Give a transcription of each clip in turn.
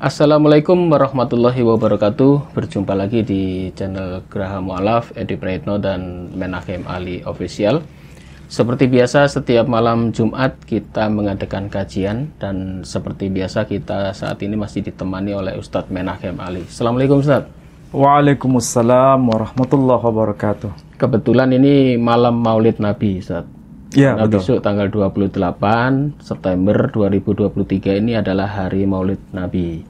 Assalamualaikum warahmatullahi wabarakatuh. Berjumpa lagi di channel Graha Mualaf, Edi Praetno dan Menakem Ali Official. Seperti biasa setiap malam Jumat kita mengadakan kajian dan seperti biasa kita saat ini masih ditemani oleh Ustadz Menakem Ali. Assalamualaikum Ustadz. Waalaikumsalam warahmatullahi wabarakatuh. Kebetulan ini malam Maulid Nabi Ustadz. Ya, Karena betul. besok tanggal 28 September 2023 ini adalah hari Maulid Nabi.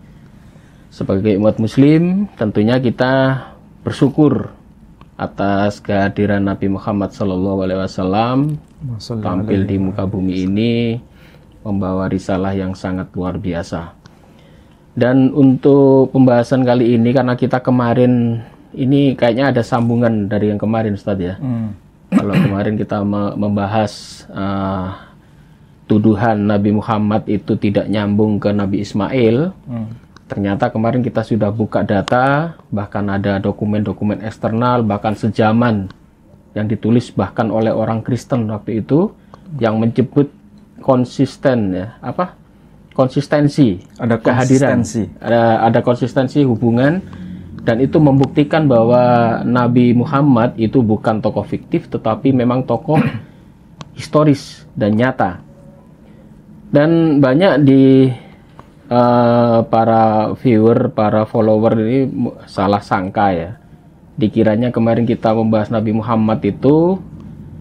Sebagai umat muslim, tentunya kita bersyukur atas kehadiran Nabi Muhammad SAW wasallam tampil di muka bumi ini membawa risalah yang sangat luar biasa. Dan untuk pembahasan kali ini karena kita kemarin ini kayaknya ada sambungan dari yang kemarin Ustaz ya. Hmm kalau kemarin kita membahas uh, tuduhan Nabi Muhammad itu tidak nyambung ke Nabi Ismail, hmm. ternyata kemarin kita sudah buka data, bahkan ada dokumen-dokumen eksternal, bahkan sejaman yang ditulis bahkan oleh orang Kristen waktu itu yang menyebut konsisten ya apa konsistensi ada konsistensi. kehadiran ada ada konsistensi hubungan hmm dan itu membuktikan bahwa Nabi Muhammad itu bukan tokoh fiktif tetapi memang tokoh historis dan nyata. Dan banyak di uh, para viewer, para follower ini salah sangka ya. Dikiranya kemarin kita membahas Nabi Muhammad itu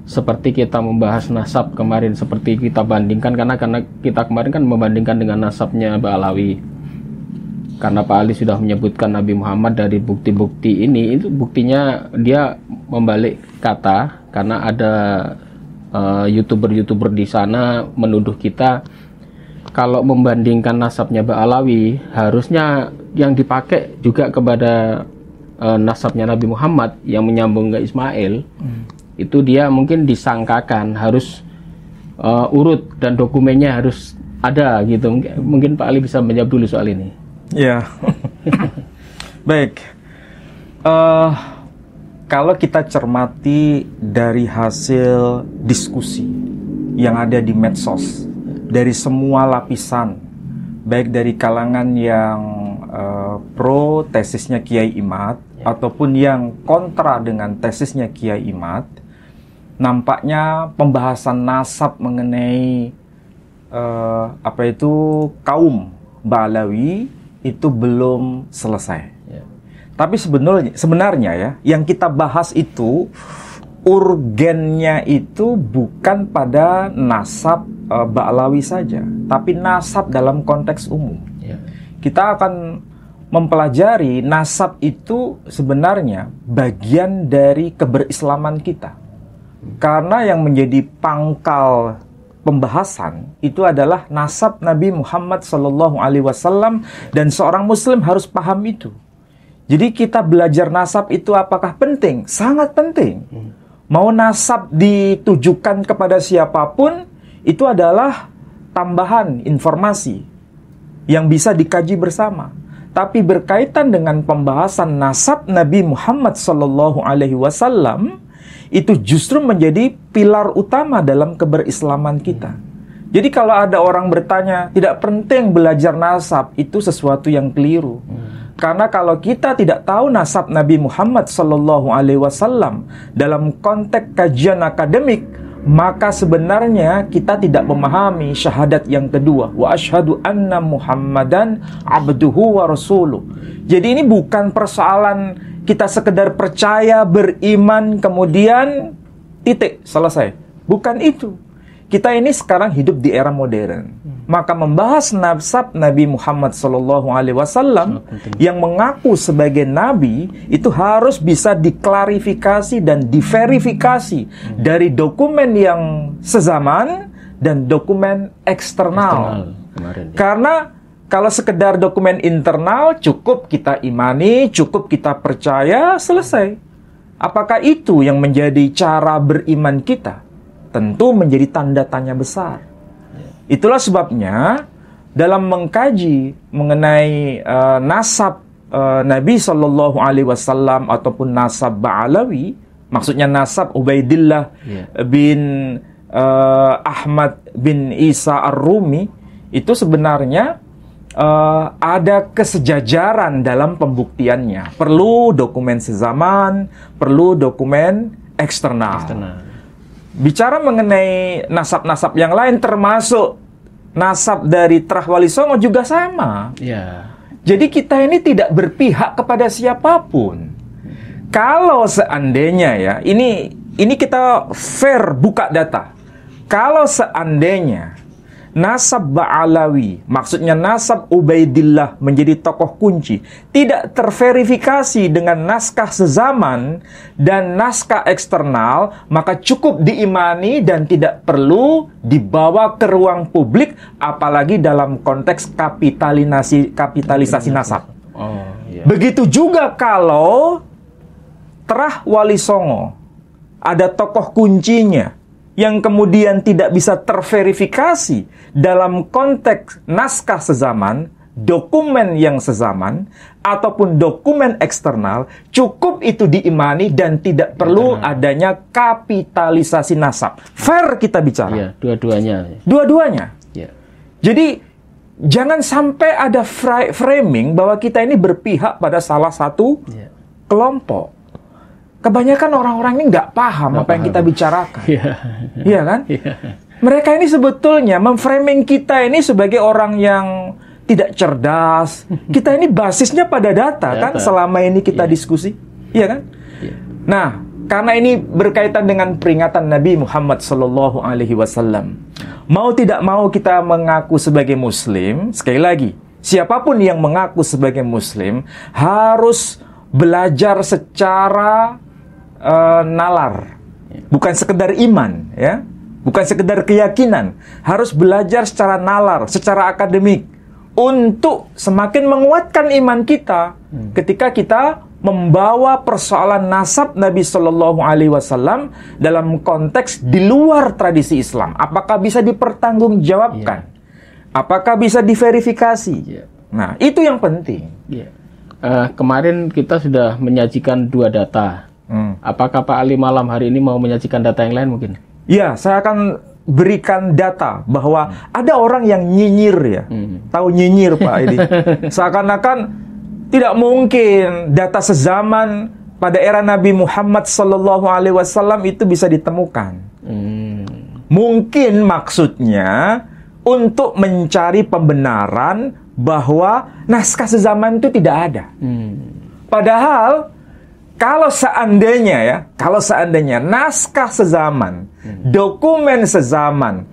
seperti kita membahas nasab kemarin, seperti kita bandingkan karena karena kita kemarin kan membandingkan dengan nasabnya Balawi. Ba karena Pak Ali sudah menyebutkan Nabi Muhammad dari bukti-bukti ini itu buktinya dia membalik kata karena ada youtuber eh, youtuber-youtuber di sana menuduh kita kalau membandingkan nasabnya Baalawi Alawi harusnya yang dipakai juga kepada uh, nasabnya Nabi Muhammad yang menyambung ke Ismail hmm. itu dia mungkin disangkakan harus uh, urut dan dokumennya harus ada gitu mungkin Pak Ali bisa menjawab dulu soal ini Ya. Baik. Uh, kalau kita cermati dari hasil diskusi yang ada di medsos dari semua lapisan baik dari kalangan yang uh, pro tesisnya Kiai Imat ya. ataupun yang kontra dengan tesisnya Kiai Imat nampaknya pembahasan nasab mengenai uh, apa itu kaum Balawi itu belum selesai. Ya. Tapi sebenarnya sebenarnya ya, yang kita bahas itu urgennya itu bukan pada nasab e, saja, tapi nasab dalam konteks umum. Ya. Kita akan mempelajari nasab itu sebenarnya bagian dari keberislaman kita. Karena yang menjadi pangkal pembahasan itu adalah nasab Nabi Muhammad Sallallahu Alaihi Wasallam dan seorang Muslim harus paham itu. Jadi kita belajar nasab itu apakah penting? Sangat penting. Mau nasab ditujukan kepada siapapun itu adalah tambahan informasi yang bisa dikaji bersama. Tapi berkaitan dengan pembahasan nasab Nabi Muhammad Sallallahu Alaihi Wasallam, itu justru menjadi pilar utama dalam keberislaman kita. Jadi kalau ada orang bertanya, tidak penting belajar nasab, itu sesuatu yang keliru. Hmm. Karena kalau kita tidak tahu nasab Nabi Muhammad SAW dalam konteks kajian akademik, maka sebenarnya kita tidak memahami syahadat yang kedua wa ashadu anna muhammadan abduhu wa rasuluh jadi ini bukan persoalan kita sekedar percaya, beriman, kemudian titik, selesai. Bukan itu. Kita ini sekarang hidup di era modern. Hmm. Maka membahas nafsab Nabi Muhammad SAW yang mengaku sebagai nabi itu harus bisa diklarifikasi dan diverifikasi hmm. dari dokumen yang sezaman dan dokumen eksternal. Karena kalau sekedar dokumen internal, cukup kita imani, cukup kita percaya, selesai. Apakah itu yang menjadi cara beriman kita? Tentu menjadi tanda tanya besar. Itulah sebabnya dalam mengkaji mengenai uh, nasab uh, Nabi Shallallahu Alaihi Wasallam ataupun nasab Ba'alawi, maksudnya nasab Ubaidillah yeah. bin uh, Ahmad bin Isa Ar-Rumi itu sebenarnya uh, ada kesejajaran dalam pembuktiannya. Perlu dokumen sezaman, perlu dokumen eksternal. eksternal. Bicara mengenai nasab-nasab yang lain, termasuk nasab dari Trah Songo juga sama. Yeah. Jadi kita ini tidak berpihak kepada siapapun. Kalau seandainya ya, ini ini kita fair buka data. Kalau seandainya nasab Ba'alawi, maksudnya nasab Ubaidillah menjadi tokoh kunci, tidak terverifikasi dengan naskah sezaman dan naskah eksternal, maka cukup diimani dan tidak perlu dibawa ke ruang publik, apalagi dalam konteks kapitalisasi, kapitalisasi nasab. Oh, iya. Begitu juga kalau Terah Wali Songo, ada tokoh kuncinya, yang kemudian tidak bisa terverifikasi dalam konteks naskah sezaman, dokumen yang sezaman, ataupun dokumen eksternal, cukup itu diimani dan tidak perlu ya, adanya kapitalisasi nasab. Fair kita bicara. Ya, dua-duanya. Dua-duanya. Ya. Jadi jangan sampai ada framing bahwa kita ini berpihak pada salah satu ya. kelompok kebanyakan orang-orang ini nggak paham gak apa paham. yang kita bicarakan. Iya yeah. kan? Yeah. Mereka ini sebetulnya memframing kita ini sebagai orang yang tidak cerdas. Kita ini basisnya pada data, kan, data. kan selama ini kita yeah. diskusi. Iya kan? Yeah. Nah, karena ini berkaitan dengan peringatan Nabi Muhammad Sallallahu Alaihi Wasallam. Mau tidak mau kita mengaku sebagai Muslim. Sekali lagi, siapapun yang mengaku sebagai Muslim harus belajar secara uh, nalar, bukan sekedar iman, ya, bukan sekedar keyakinan, harus belajar secara nalar, secara akademik untuk semakin menguatkan iman kita hmm. ketika kita membawa persoalan nasab Nabi Shallallahu Alaihi Wasallam dalam konteks di luar tradisi Islam. Apakah bisa dipertanggungjawabkan? Iya. Apakah bisa diverifikasi? Iya. Nah, itu yang penting. Uh, kemarin kita sudah menyajikan dua data Hmm. Apakah Pak Ali malam hari ini mau menyajikan data yang lain mungkin? Iya, saya akan berikan data bahwa hmm. ada orang yang nyinyir ya. Hmm. Tahu nyinyir Pak ini. Seakan-akan tidak mungkin data sezaman pada era Nabi Muhammad Sallallahu Alaihi Wasallam itu bisa ditemukan. Hmm. Mungkin maksudnya untuk mencari pembenaran bahwa naskah sezaman itu tidak ada. Hmm. Padahal kalau seandainya ya, kalau seandainya naskah sezaman, dokumen sezaman,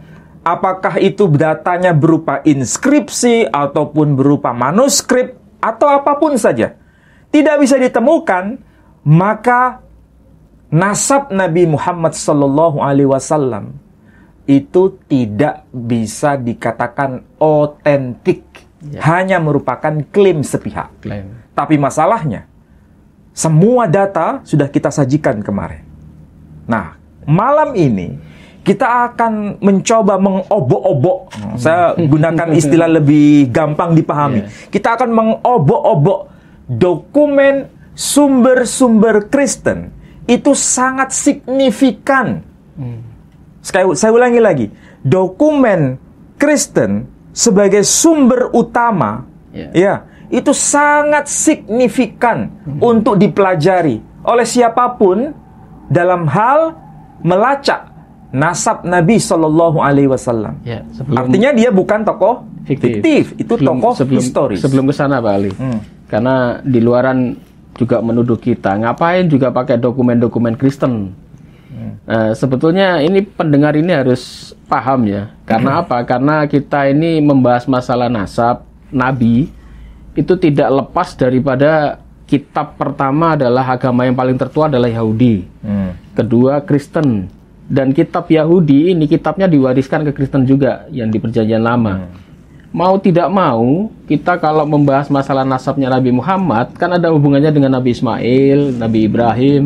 apakah itu datanya berupa inskripsi ataupun berupa manuskrip atau apapun saja, tidak bisa ditemukan, maka nasab Nabi Muhammad Sallallahu Alaihi Wasallam itu tidak bisa dikatakan otentik, ya. hanya merupakan klaim sepihak. Klaim. Tapi masalahnya semua data sudah kita sajikan kemarin. Nah, malam ini kita akan mencoba mengobok-obok. Hmm. Saya gunakan istilah lebih gampang dipahami. Iya. Kita akan mengobok-obok dokumen sumber-sumber Kristen itu sangat signifikan. Hmm. Saya, saya ulangi lagi, dokumen Kristen sebagai sumber utama, yeah. ya itu sangat signifikan mhm. untuk dipelajari oleh siapapun dalam hal melacak nasab Nabi Shallallahu Alaihi Wasallam. Ya, sebelum, Artinya dia bukan tokoh fiktif, fiktif. itu sebelum, tokoh sebelum, historis. Sebelum kesana Pak Ali, hmm. karena di luaran juga menuduh kita ngapain juga pakai dokumen-dokumen Kristen. Hmm. Nah, sebetulnya ini pendengar ini harus paham ya, karena hmm. apa? Karena kita ini membahas masalah nasab Nabi itu tidak lepas daripada kitab pertama adalah agama yang paling tertua adalah Yahudi. Hmm. Kedua Kristen dan kitab Yahudi ini kitabnya diwariskan ke Kristen juga yang di perjanjian lama. Hmm. Mau tidak mau kita kalau membahas masalah nasabnya Nabi Muhammad kan ada hubungannya dengan Nabi Ismail, Nabi Ibrahim.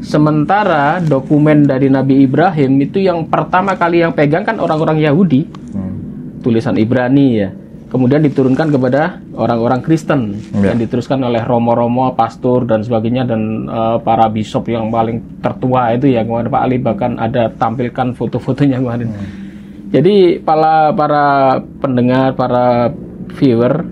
Sementara dokumen dari Nabi Ibrahim itu yang pertama kali yang pegang kan orang-orang Yahudi. Hmm. Tulisan Ibrani ya kemudian diturunkan kepada orang-orang Kristen yeah. yang diteruskan oleh romo-romo, pastor dan sebagainya dan uh, para bishop yang paling tertua itu ya kemarin Pak Ali bahkan ada tampilkan foto-fotonya kemarin. Mm. Jadi para para pendengar, para viewer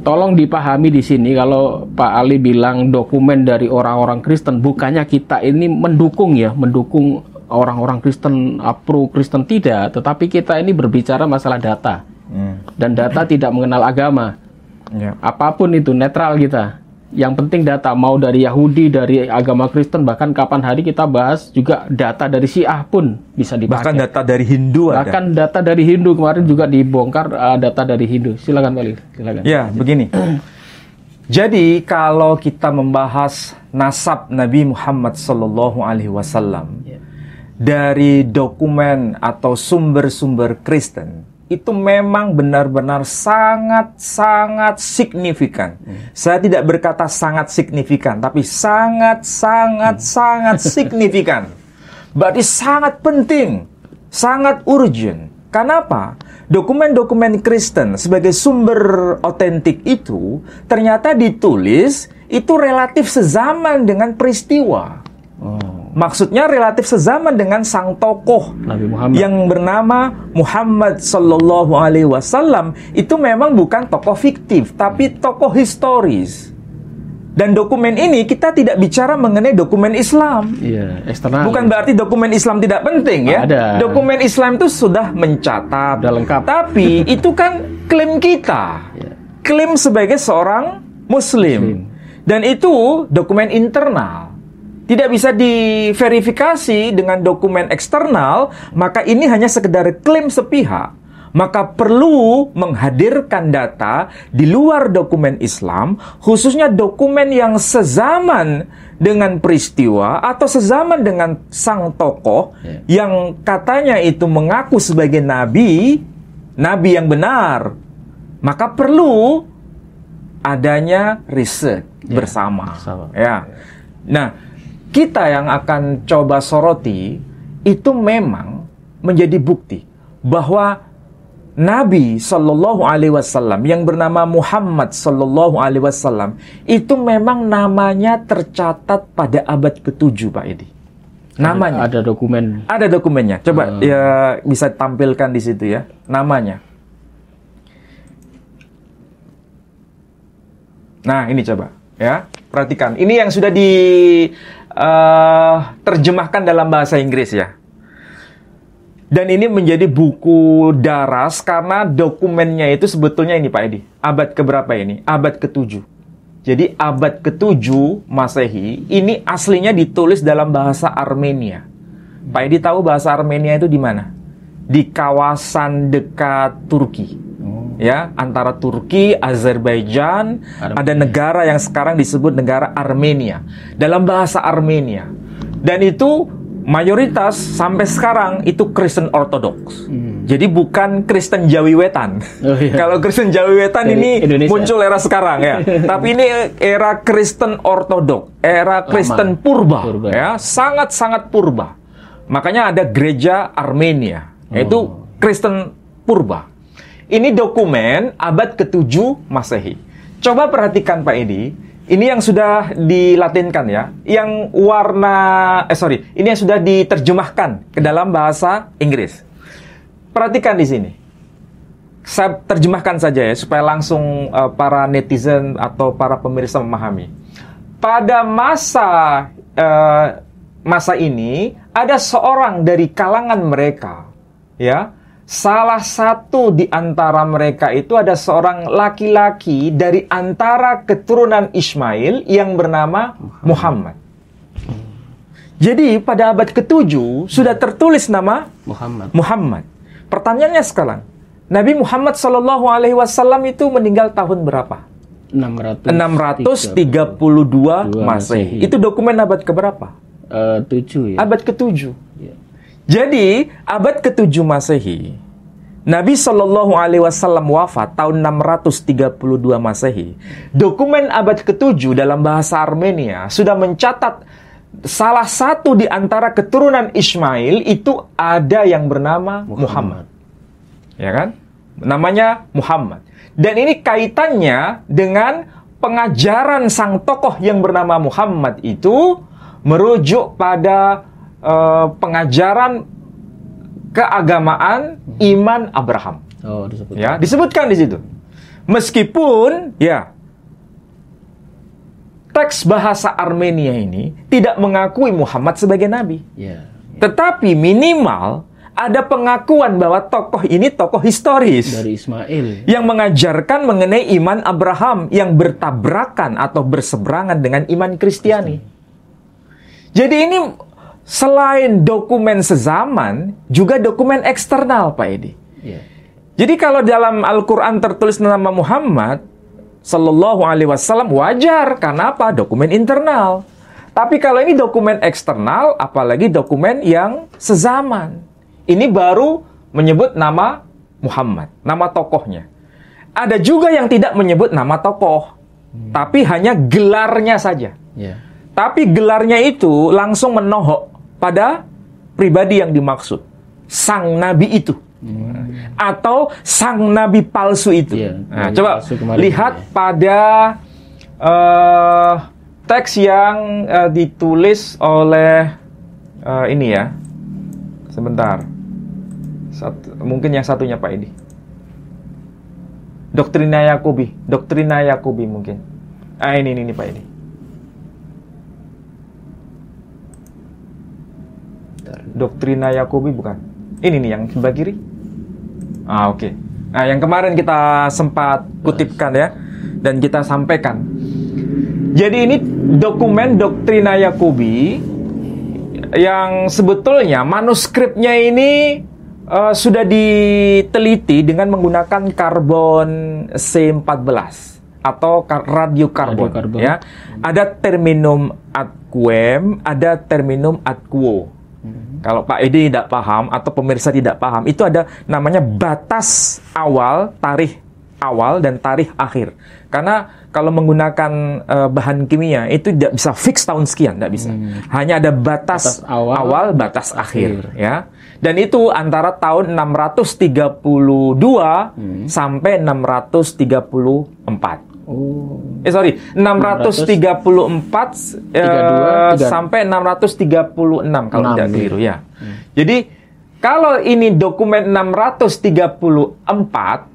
tolong dipahami di sini kalau Pak Ali bilang dokumen dari orang-orang Kristen bukannya kita ini mendukung ya, mendukung orang-orang Kristen pro Kristen tidak, tetapi kita ini berbicara masalah data dan data tidak mengenal agama. Yeah. Apapun itu netral kita. Yang penting data mau dari Yahudi, dari agama Kristen, bahkan kapan hari kita bahas juga data dari Syiah pun bisa dibahas. Bahkan data dari Hindu bahkan ada. Bahkan data dari Hindu kemarin juga dibongkar uh, data dari Hindu. Silakan Pak silakan. Ya, begini. Jadi kalau kita membahas nasab Nabi Muhammad Sallallahu Alaihi Wasallam ya. dari dokumen atau sumber-sumber Kristen, itu memang benar-benar sangat-sangat signifikan. Hmm. Saya tidak berkata sangat signifikan, tapi sangat sangat hmm. sangat signifikan. Berarti sangat penting, sangat urgent. Kenapa? Dokumen-dokumen Kristen sebagai sumber otentik itu ternyata ditulis itu relatif sezaman dengan peristiwa. Oh. Maksudnya relatif sezaman dengan sang tokoh Nabi Muhammad. yang bernama Muhammad Sallallahu Alaihi Wasallam itu memang bukan tokoh fiktif tapi tokoh historis. Dan dokumen ini kita tidak bicara mengenai dokumen Islam. Iya, eksternal. Bukan berarti dokumen Islam tidak penting ya. Ada. Dokumen Islam itu sudah mencatat. Sudah lengkap. Tapi itu kan klaim kita. Iya. Klaim sebagai seorang Muslim. Muslim. Dan itu dokumen internal tidak bisa diverifikasi dengan dokumen eksternal, maka ini hanya sekedar klaim sepihak. Maka perlu menghadirkan data di luar dokumen Islam, khususnya dokumen yang sezaman dengan peristiwa atau sezaman dengan sang tokoh ya. yang katanya itu mengaku sebagai nabi, nabi yang benar. Maka perlu adanya riset yeah. bersama. bersama. Ya. Nah, kita yang akan coba soroti itu memang menjadi bukti bahwa Nabi Shallallahu Alaihi Wasallam yang bernama Muhammad Shallallahu Alaihi Wasallam itu memang namanya tercatat pada abad ke-7 Pak Edi. Namanya ada, ada dokumen. Ada dokumennya. Coba uh, ya bisa tampilkan di situ ya namanya. Nah ini coba ya perhatikan. Ini yang sudah di uh, terjemahkan dalam bahasa Inggris ya. Dan ini menjadi buku daras karena dokumennya itu sebetulnya ini Pak Edi. Abad keberapa ini? Abad ke-7. Jadi abad ke-7 Masehi ini aslinya ditulis dalam bahasa Armenia. Pak Edi tahu bahasa Armenia itu di mana? Di kawasan dekat Turki ya antara Turki, Azerbaijan, Armenia. ada negara yang sekarang disebut negara Armenia dalam bahasa Armenia. Dan itu mayoritas sampai sekarang itu Kristen Ortodoks. Hmm. Jadi bukan Kristen Jawi Wetan. Oh, iya. Kalau Kristen Jawi Wetan ini Indonesia. muncul era sekarang ya. Tapi ini era Kristen Ortodok, era Kristen Lama. Purba, purba ya, sangat-sangat purba. Makanya ada gereja Armenia, yaitu oh. Kristen Purba ini dokumen abad ke-7 Masehi. Coba perhatikan Pak Edi, ini yang sudah dilatinkan ya, yang warna, eh sorry, ini yang sudah diterjemahkan ke dalam bahasa Inggris. Perhatikan di sini, saya terjemahkan saja ya supaya langsung uh, para netizen atau para pemirsa memahami. Pada masa uh, masa ini ada seorang dari kalangan mereka ya Salah satu di antara mereka itu ada seorang laki-laki dari antara keturunan Ismail yang bernama Muhammad. Jadi pada abad ke-7 sudah tertulis nama Muhammad. Muhammad. Pertanyaannya sekarang, Nabi Muhammad Shallallahu alaihi wasallam itu meninggal tahun berapa? 632 Masehi. Masehi. Itu dokumen abad ke berapa? Eh, uh, ya. Abad ke-7. Yeah. Jadi, abad ke-7 Masehi, Nabi Shallallahu Alaihi Wasallam wafat tahun 632 Masehi. Dokumen abad ke-7 dalam bahasa Armenia sudah mencatat salah satu di antara keturunan Ismail itu ada yang bernama Muhammad. Muhammad. Ya kan? Namanya Muhammad. Dan ini kaitannya dengan pengajaran sang tokoh yang bernama Muhammad itu merujuk pada Eh, pengajaran keagamaan hmm. iman Abraham. Oh, disebutkan. Ya, disebutkan di situ. Meskipun ya teks bahasa Armenia ini tidak mengakui Muhammad sebagai nabi. Yeah, yeah. Tetapi minimal ada pengakuan bahwa tokoh ini tokoh historis dari Ismail yang mengajarkan mengenai iman Abraham yang bertabrakan atau berseberangan dengan iman Kristiani. Jadi ini selain dokumen sezaman, juga dokumen eksternal, Pak Edi. Yeah. Jadi kalau dalam Al-Quran tertulis nama Muhammad, Sallallahu Alaihi Wasallam wajar karena apa? Dokumen internal. Tapi kalau ini dokumen eksternal, apalagi dokumen yang sezaman, ini baru menyebut nama Muhammad, nama tokohnya. Ada juga yang tidak menyebut nama tokoh, hmm. tapi hanya gelarnya saja. Yeah. Tapi gelarnya itu langsung menohok pada pribadi yang dimaksud, sang nabi itu. Hmm. Atau sang nabi palsu itu. Ya, nah, coba lihat ya. pada uh, teks yang uh, ditulis oleh uh, ini ya. Sebentar. Satu, mungkin yang satunya Pak Edi. Doktrina Yakobi, doktrina Yakobi mungkin. Ah ini ini, ini Pak Edi. Doktrina Yakobi bukan? Ini nih yang sebelah kiri. Ah oke. Okay. Nah yang kemarin kita sempat kutipkan ya dan kita sampaikan. Jadi ini dokumen doktrina Yakobi yang sebetulnya manuskripnya ini uh, sudah diteliti dengan menggunakan karbon C14 atau radio karbon. ya. Ada terminum aquem, ada terminum aquo. Hmm. Kalau Pak Edi tidak paham atau pemirsa tidak paham, itu ada namanya batas awal tarikh awal dan tarikh akhir. Karena kalau menggunakan uh, bahan kimia itu tidak bisa fix tahun sekian, tidak bisa. Hmm. Hanya ada batas, batas awal, awal, batas akhir, akhir, ya. Dan itu antara tahun 632 hmm. sampai 634. Oh. Eh sorry, 634 32, eh, sampai 636 kalau 6, tidak iya. keliru ya. Hmm. Jadi kalau ini dokumen 634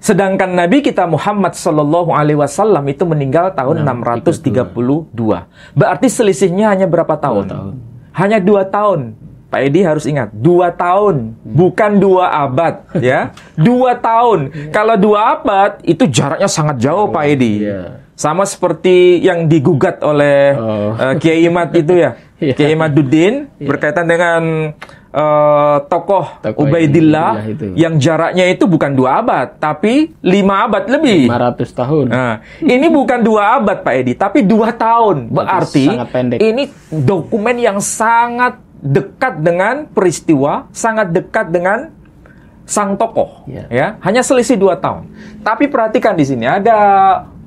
sedangkan Nabi kita Muhammad Shallallahu alaihi wasallam itu meninggal tahun 632. 632. Berarti selisihnya hanya berapa tahun? 2 tahun. Hanya dua tahun. Pak Edi harus ingat, dua tahun, hmm. bukan dua abad, ya. Dua tahun. Kalau dua abad, itu jaraknya sangat jauh, oh, Pak Edi. Yeah. Sama seperti yang digugat oleh oh. uh, Kiai Imat itu ya. yeah. Kiai Imat Dudin, yeah. berkaitan dengan uh, tokoh, tokoh Ubaidillah itu. yang jaraknya itu bukan dua abad, tapi lima abad lebih. 500 tahun. Nah, ini bukan dua abad, Pak Edi, tapi dua tahun. Berarti ini dokumen yang sangat dekat dengan peristiwa, sangat dekat dengan sang tokoh, yeah. ya. Hanya selisih dua tahun. Tapi perhatikan di sini ada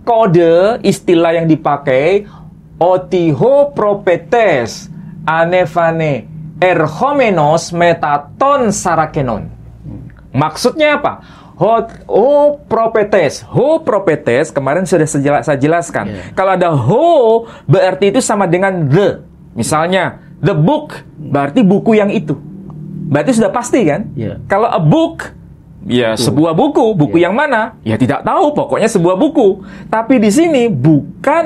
kode istilah yang dipakai otiho propetes anefane erhomenos metaton sarakenon. Maksudnya apa? Ho, ho propetes, ho propetes kemarin sudah saya jelaskan. Yeah. Kalau ada ho berarti itu sama dengan the. Misalnya The book berarti buku yang itu. Berarti sudah pasti kan? Yeah. Kalau a book ya buku. sebuah buku, buku yeah. yang mana? Ya tidak tahu, pokoknya sebuah buku. Tapi di sini bukan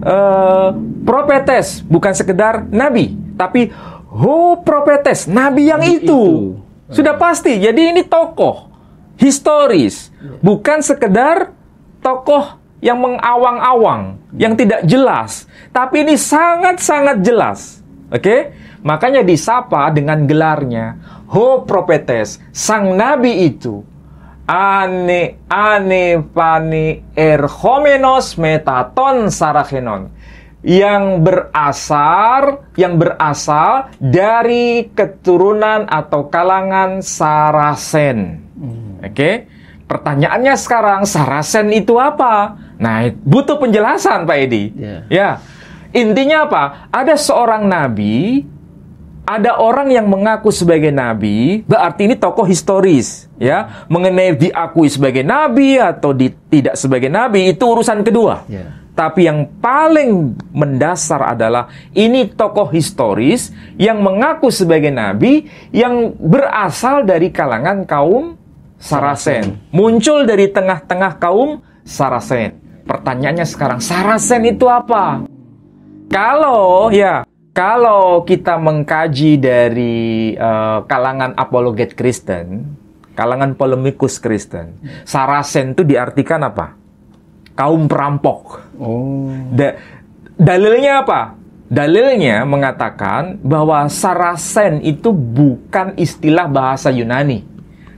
uh, eh, propetes, bukan sekedar nabi, tapi ho propetes, nabi yang nabi itu. itu. Sudah pasti. Jadi ini tokoh historis, yeah. bukan sekedar tokoh yang mengawang-awang, yang tidak jelas, tapi ini sangat-sangat jelas. Oke? Makanya disapa dengan gelarnya Ho Propetes, sang nabi itu Ane ane pani erhomenos metaton Sarakenon yang berasar yang berasal dari keturunan atau kalangan Sarasen. Hmm. Oke. Pertanyaannya sekarang Sarasen itu apa? Nah, butuh penjelasan Pak Edi. Yeah. Ya. ya. Intinya apa? Ada seorang nabi, ada orang yang mengaku sebagai nabi, berarti ini tokoh historis, ya. Mengenai diakui sebagai nabi atau di, tidak sebagai nabi itu urusan kedua. Yeah. Tapi yang paling mendasar adalah ini tokoh historis yang mengaku sebagai nabi yang berasal dari kalangan kaum Sarasen. Muncul dari tengah-tengah kaum Sarasen. Pertanyaannya sekarang, Sarasen itu apa? Kalau ya, kalau kita mengkaji dari uh, kalangan apologet Kristen, kalangan polemikus Kristen, Sarasen itu diartikan apa? Kaum perampok. Oh. Da dalilnya apa? Dalilnya mengatakan bahwa Sarasen itu bukan istilah bahasa Yunani,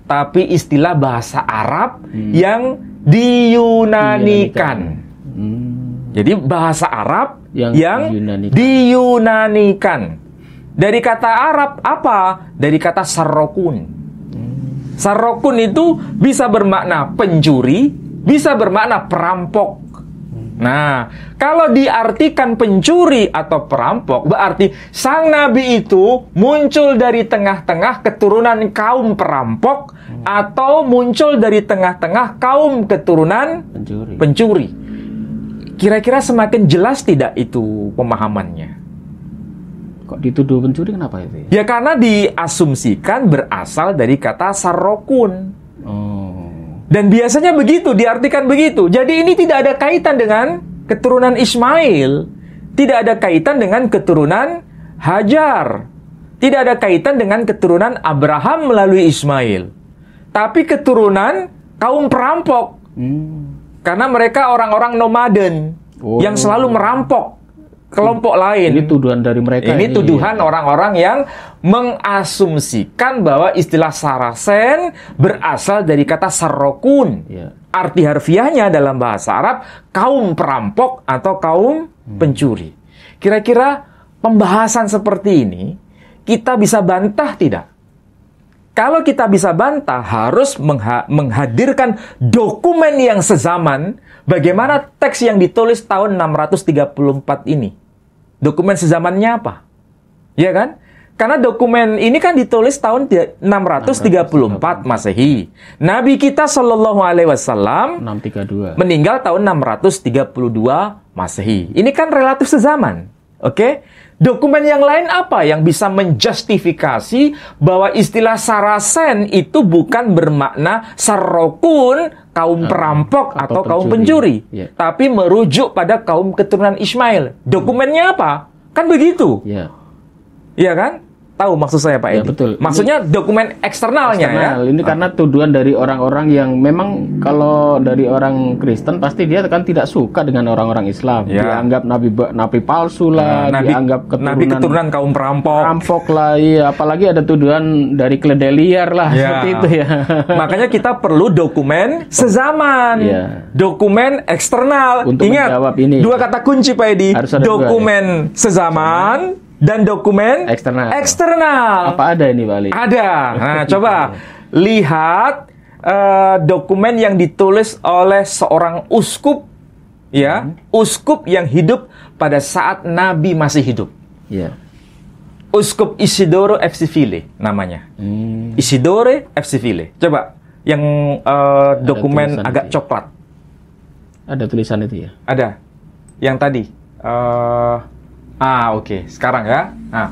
tapi istilah bahasa Arab hmm. yang diyunanikan. Yunanikan. Hmm. Jadi bahasa Arab yang, yang diyunanikan. Dari kata Arab apa? Dari kata sarokun. Hmm. Sarokun itu bisa bermakna pencuri, bisa bermakna perampok. Hmm. Nah, kalau diartikan pencuri atau perampok, berarti sang nabi itu muncul dari tengah-tengah keturunan kaum perampok hmm. atau muncul dari tengah-tengah kaum keturunan pencuri. pencuri. Kira-kira semakin jelas tidak itu pemahamannya? Kok dituduh pencuri kenapa itu? Ya, ya karena diasumsikan berasal dari kata sarokun. Oh. Dan biasanya begitu, diartikan begitu. Jadi ini tidak ada kaitan dengan keturunan Ismail. Tidak ada kaitan dengan keturunan Hajar. Tidak ada kaitan dengan keturunan Abraham melalui Ismail. Tapi keturunan kaum perampok. Hmm. Karena mereka orang-orang nomaden oh. yang selalu merampok kelompok lain. Ini tuduhan dari mereka. Ini, ini tuduhan orang-orang iya. yang mengasumsikan bahwa istilah Sarasen berasal dari kata sarokun. Iya. Arti harfiahnya dalam bahasa Arab kaum perampok atau kaum hmm. pencuri. Kira-kira pembahasan seperti ini kita bisa bantah tidak? Kalau kita bisa bantah, harus mengha menghadirkan dokumen yang sezaman bagaimana teks yang ditulis tahun 634 ini. Dokumen sezamannya apa? Ya kan? Karena dokumen ini kan ditulis tahun 634 Masehi. Nabi kita Shallallahu Alaihi Wasallam meninggal tahun 632 Masehi. Ini kan relatif sezaman, oke? Okay? Dokumen yang lain apa yang bisa menjustifikasi bahwa istilah Sarasen itu bukan bermakna Sarokun, kaum ah, perampok atau, atau kaum pencuri, yeah. tapi merujuk pada kaum keturunan Ismail. Dokumennya apa? Kan begitu. Iya yeah. kan? Tahu maksud saya Pak ya, Edi? Ya, betul. Maksudnya ini dokumen eksternalnya ya? eksternal. ya. Ini karena tuduhan dari orang-orang yang memang kalau dari orang Kristen pasti dia kan tidak suka dengan orang-orang Islam. Ya. Dianggap nabi nabi palsu ya, lah, nabi, dianggap keturunan nabi keturunan kaum perampok. Perampok lah, iya. apalagi ada tuduhan dari liar lah ya. seperti itu ya. Makanya kita perlu dokumen sezaman. Ya. Dokumen eksternal. Untuk Ingat, ini. Dua kata kunci Pak Edi. dokumen dua, ya. sezaman dan dokumen eksternal. Eksternal. Apa ada ini, Bali? Ada. Nah, coba lihat uh, dokumen yang ditulis oleh seorang uskup ya, hmm. uskup yang hidup pada saat Nabi masih hidup. Iya. Uskup Isidoro Sivile namanya. Hmm. Isidore Sivile. Coba yang uh, dokumen agak ya? coklat. Ada tulisan itu ya? Ada. Yang tadi uh, Ah, oke. Okay. Sekarang ya. Nah,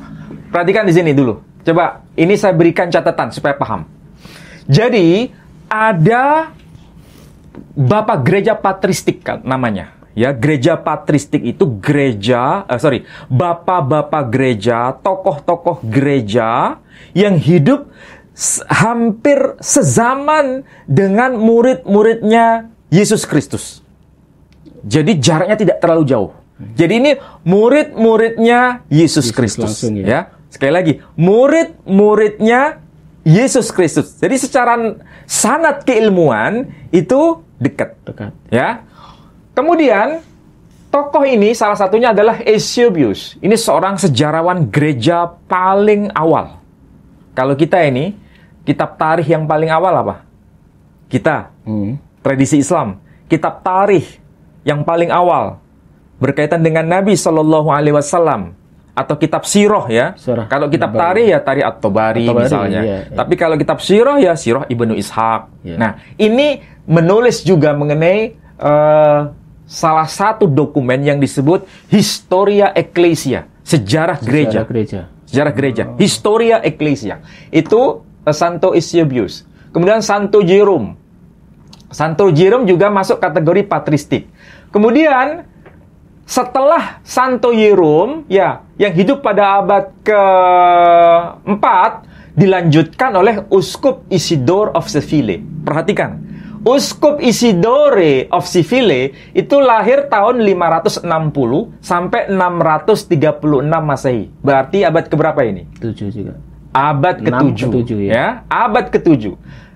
perhatikan di sini dulu. Coba ini saya berikan catatan supaya paham. Jadi, ada Bapak Gereja Patristik kan namanya. Ya, gereja patristik itu gereja, uh, sorry, bapak-bapak gereja, tokoh-tokoh gereja yang hidup hampir sezaman dengan murid-muridnya Yesus Kristus. Jadi jaraknya tidak terlalu jauh. Jadi ini murid-muridnya Yesus Kristus ya. ya. Sekali lagi, murid-muridnya Yesus Kristus. Jadi secara sanat keilmuan itu dekat. Dekat. Ya. Kemudian tokoh ini salah satunya adalah Eusebius. Ini seorang sejarawan gereja paling awal. Kalau kita ini kitab tarikh yang paling awal apa? Kita. Hmm. Tradisi Islam. Kitab tarikh yang paling awal berkaitan dengan Nabi Shallallahu Alaihi Wasallam atau kitab Sirah ya. Surah. Kalau kitab tari ya tari at Bari misalnya. Iya, iya. Tapi kalau kitab Sirah ya Sirah ibnu Ishaq. Iya. Nah ini menulis juga mengenai uh, salah satu dokumen yang disebut Historia Ecclesia, sejarah, sejarah gereja. Sejarah gereja, oh. Historia Ecclesia. Itu uh, Santo Eusebius. Kemudian Santo Jerome. Santo Jerome juga masuk kategori patristik. Kemudian setelah Santo Yerum ya yang hidup pada abad ke-4 dilanjutkan oleh Uskup Isidore of Seville. Perhatikan, Uskup Isidore of Seville itu lahir tahun 560 sampai 636 Masehi. Berarti abad ke berapa ini? 7 juga. Abad ke-7. Ke ya. ya. Abad ke-7.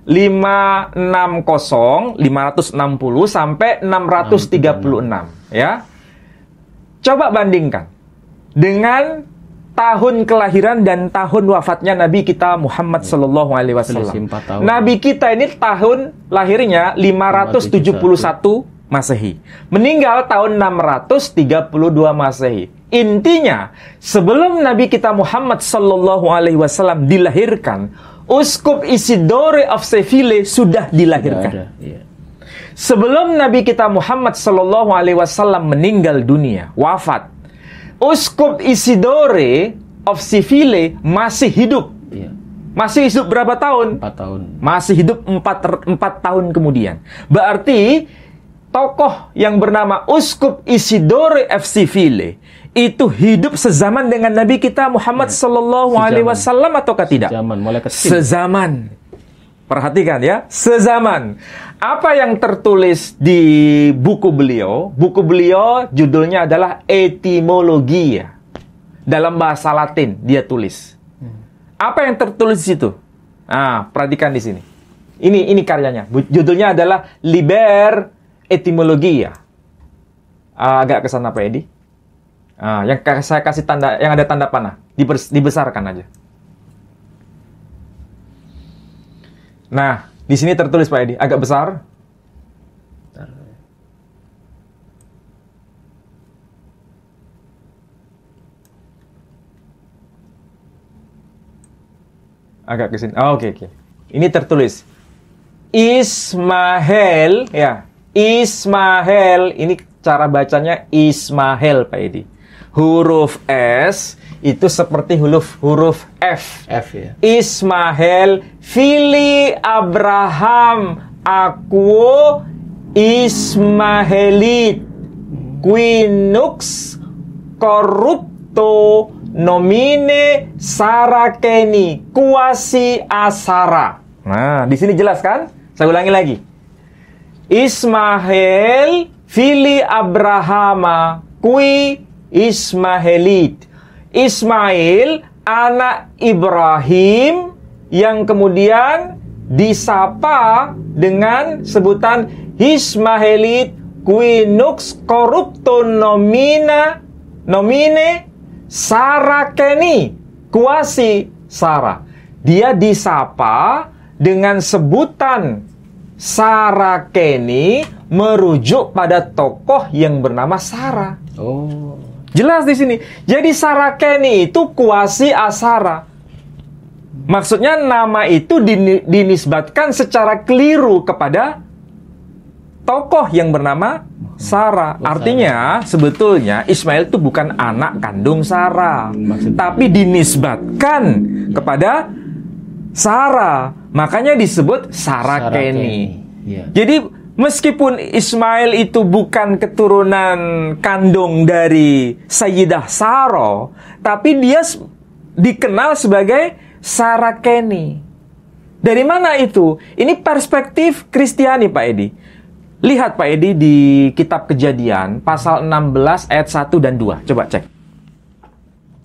560, 560 sampai 636 ya. Coba bandingkan dengan tahun kelahiran dan tahun wafatnya Nabi kita Muhammad ya. Sallallahu Alaihi Wasallam. Nabi kita ini tahun lahirnya 571 Masehi. Meninggal tahun 632 Masehi. Intinya, sebelum Nabi kita Muhammad Sallallahu Alaihi Wasallam dilahirkan, Uskup Isidore of Seville sudah dilahirkan. Sudah ada, ya. Sebelum Nabi kita Muhammad Sallallahu Alaihi Wasallam meninggal dunia, wafat, Uskup Isidore of Sivile masih hidup. Iya. Masih hidup berapa tahun? Empat tahun. Masih hidup empat empat tahun kemudian. Berarti tokoh yang bernama Uskup Isidore of Sivile itu hidup sezaman dengan Nabi kita Muhammad ya. Sallallahu Alaihi Wasallam ataukah tidak? Sezaman, mulai kecil. Sezaman. Perhatikan ya, sezaman. Apa yang tertulis di buku beliau? Buku beliau judulnya adalah Etimologi ya. Dalam bahasa Latin dia tulis. Hmm. Apa yang tertulis di situ? Ah, perhatikan di sini. Ini ini karyanya. Judulnya adalah Liber Etimologia. Ah, agak ke sana Pak Edi. Ah, yang saya kasih tanda yang ada tanda panah, dibesarkan aja. Nah, di sini tertulis Pak Edi, agak besar. Agak kesini. Oh, oke okay, oke. Okay. Ini tertulis Ismail ya. Ismail ini cara bacanya Ismail Pak Edi. Huruf S itu seperti huruf huruf F. F ya. Ismail, Fili, Abraham, Aku, Ismaelit, Quinux, corrupto Nomine, Sarakeni, Kuasi, Asara. Nah, di sini jelas kan? Saya ulangi lagi. Ismael, Fili Abrahama, Kui Ismaelit, Ismail anak Ibrahim yang kemudian disapa dengan sebutan Ismailit quinux corrupto nomina nomine sarakeni kuasi Sarah. Dia disapa dengan sebutan Sarakeni merujuk pada tokoh yang bernama Sarah. Oh. Jelas di sini. Jadi Sarakeni itu kuasi Asara. Maksudnya nama itu dinisbatkan secara keliru kepada tokoh yang bernama Sarah. Oh, Artinya sebetulnya Ismail itu bukan anak kandung Sarah, tapi dinisbatkan kepada Sarah. Makanya disebut Sarah Kenny. Iya. Yeah. Jadi Meskipun Ismail itu bukan keturunan kandung dari Sayyidah Saro, tapi dia dikenal sebagai Sarakeni. Dari mana itu? Ini perspektif Kristiani Pak Edi. Lihat Pak Edi di kitab kejadian pasal 16 ayat 1 dan 2. Coba cek.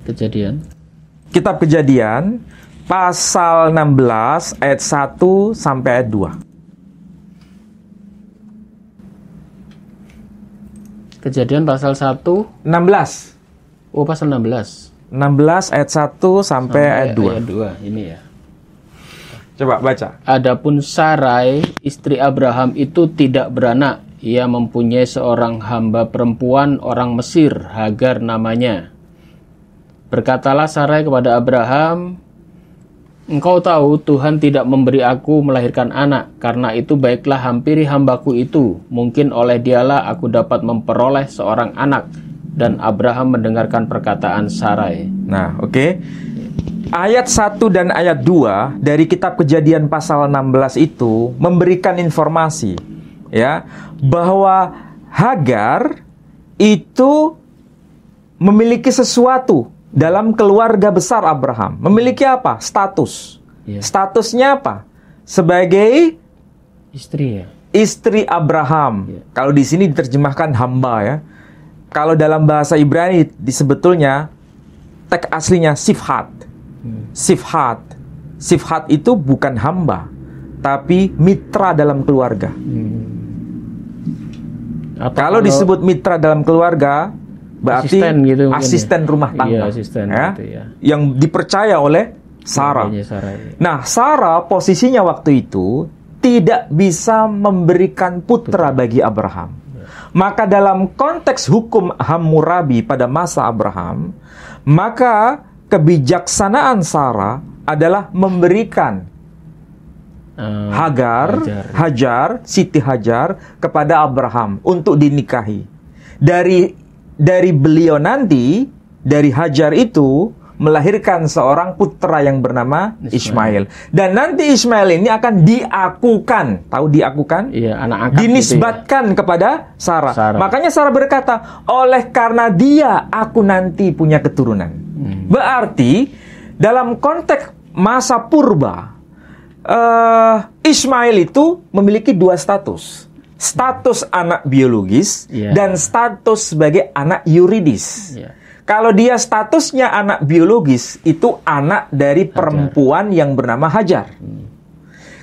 Kejadian. Kitab kejadian pasal 16 ayat 1 sampai ayat 2. Kejadian pasal 1 16. Oh, pasal 16. 16 ayat 1 sampai, sampai ayat 2. Ayat 2 ini ya. Coba baca. Adapun Sarai, istri Abraham itu tidak beranak. Ia mempunyai seorang hamba perempuan orang Mesir, Hagar namanya. Berkatalah Sarai kepada Abraham, Engkau tahu Tuhan tidak memberi aku melahirkan anak, karena itu baiklah hampiri hambaku itu, mungkin oleh dialah aku dapat memperoleh seorang anak. Dan Abraham mendengarkan perkataan Sarai. Nah, oke. Okay ayat 1 dan ayat 2 dari kitab Kejadian pasal 16 itu memberikan informasi ya bahwa Hagar itu memiliki sesuatu dalam keluarga besar Abraham. Memiliki apa? Status. Yeah. Statusnya apa? Sebagai istri ya. Istri Abraham. Yeah. Kalau di sini diterjemahkan hamba ya. Kalau dalam bahasa Ibrani disebetulnya teks aslinya sifhat. Hmm. Sifhat. Sifhat itu bukan hamba, tapi mitra dalam keluarga. Hmm. kalau, kalau disebut mitra dalam keluarga, berarti asisten, gitu ya. asisten rumah iya, tangga iya, asisten ya, gitu, ya. yang dipercaya oleh Sarah. Ya, Sarah ya. Nah, Sarah posisinya waktu itu tidak bisa memberikan putra bagi Abraham. Iya. Maka dalam konteks hukum Hammurabi pada masa Abraham, maka kebijaksanaan Sarah adalah memberikan um, Hagar, Hajar. Hajar, Siti Hajar kepada Abraham untuk dinikahi. Dari dari beliau nanti dari Hajar itu melahirkan seorang putra yang bernama Ismail. Ismail. Dan nanti Ismail ini akan diakukan, tahu diakukan? Iya, anak angkat. Gitu ya. Dinisbatkan ya. kepada Sarah. Sarah. Makanya Sarah berkata, "Oleh karena dia aku nanti punya keturunan." Hmm. Berarti dalam konteks masa purba uh, Ismail itu memiliki dua status status anak biologis yeah. dan status sebagai anak yuridis. Yeah. Kalau dia statusnya anak biologis, itu anak dari Hajar. perempuan yang bernama Hajar. Hmm.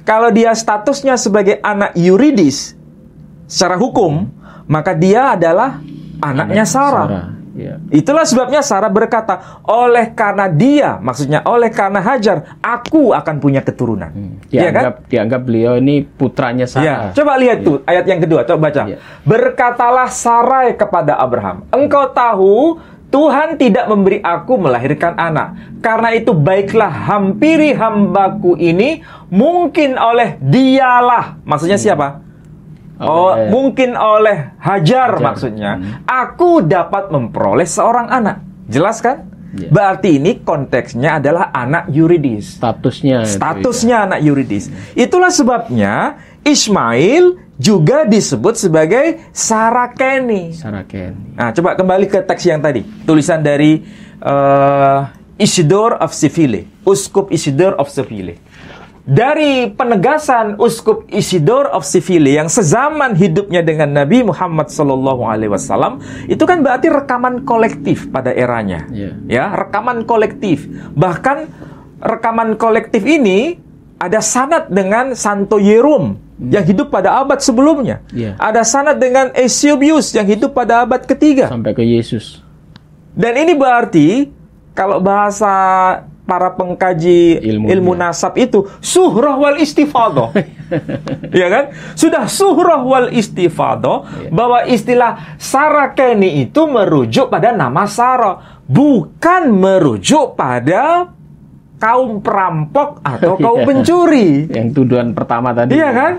Kalau dia statusnya sebagai anak yuridis secara hukum, hmm. maka dia adalah anaknya, anaknya Sarah. Sarah. Iya. Itulah sebabnya Sarah berkata, oleh karena dia, maksudnya oleh karena Hajar, aku akan punya keturunan. Hmm. Iya kan? Dianggap, ya kan? dianggap beliau ini putranya Sarah. Ya. Coba lihat ya. tuh ayat yang kedua, coba baca. Ya. Berkatalah Sarai kepada Abraham, engkau tahu Tuhan tidak memberi aku melahirkan anak. Karena itu baiklah hampiri hambaku ini mungkin oleh dialah. Maksudnya hmm. siapa? Oh, mungkin oleh hajar, hajar. maksudnya. Hmm. Aku dapat memperoleh seorang anak. Jelas kan? Yeah. Berarti ini konteksnya adalah anak yuridis. Statusnya. Statusnya itu, ya. anak yuridis. Itulah sebabnya Ismail juga disebut sebagai Sarakeni. Sarakeni. Nah, coba kembali ke teks yang tadi. Tulisan dari uh, Isidore of Seville, Uskup Isidore of Seville dari penegasan Uskup Isidor of Sivili yang sezaman hidupnya dengan Nabi Muhammad Sallallahu Alaihi Wasallam itu kan berarti rekaman kolektif pada eranya, yeah. ya rekaman kolektif. Bahkan rekaman kolektif ini ada sanat dengan Santo Yerum hmm. yang hidup pada abad sebelumnya, yeah. ada sanat dengan Eusebius yang hidup pada abad ketiga sampai ke Yesus. Dan ini berarti kalau bahasa para pengkaji ilmu, ilmu nasab itu suhrah wal istifadah. ya kan? Sudah suhrah wal istifadah ya. bahwa istilah sarakeni itu merujuk pada nama Saro, bukan merujuk pada kaum perampok atau kaum iya. pencuri. Yang tuduhan pertama tadi. Iya kan?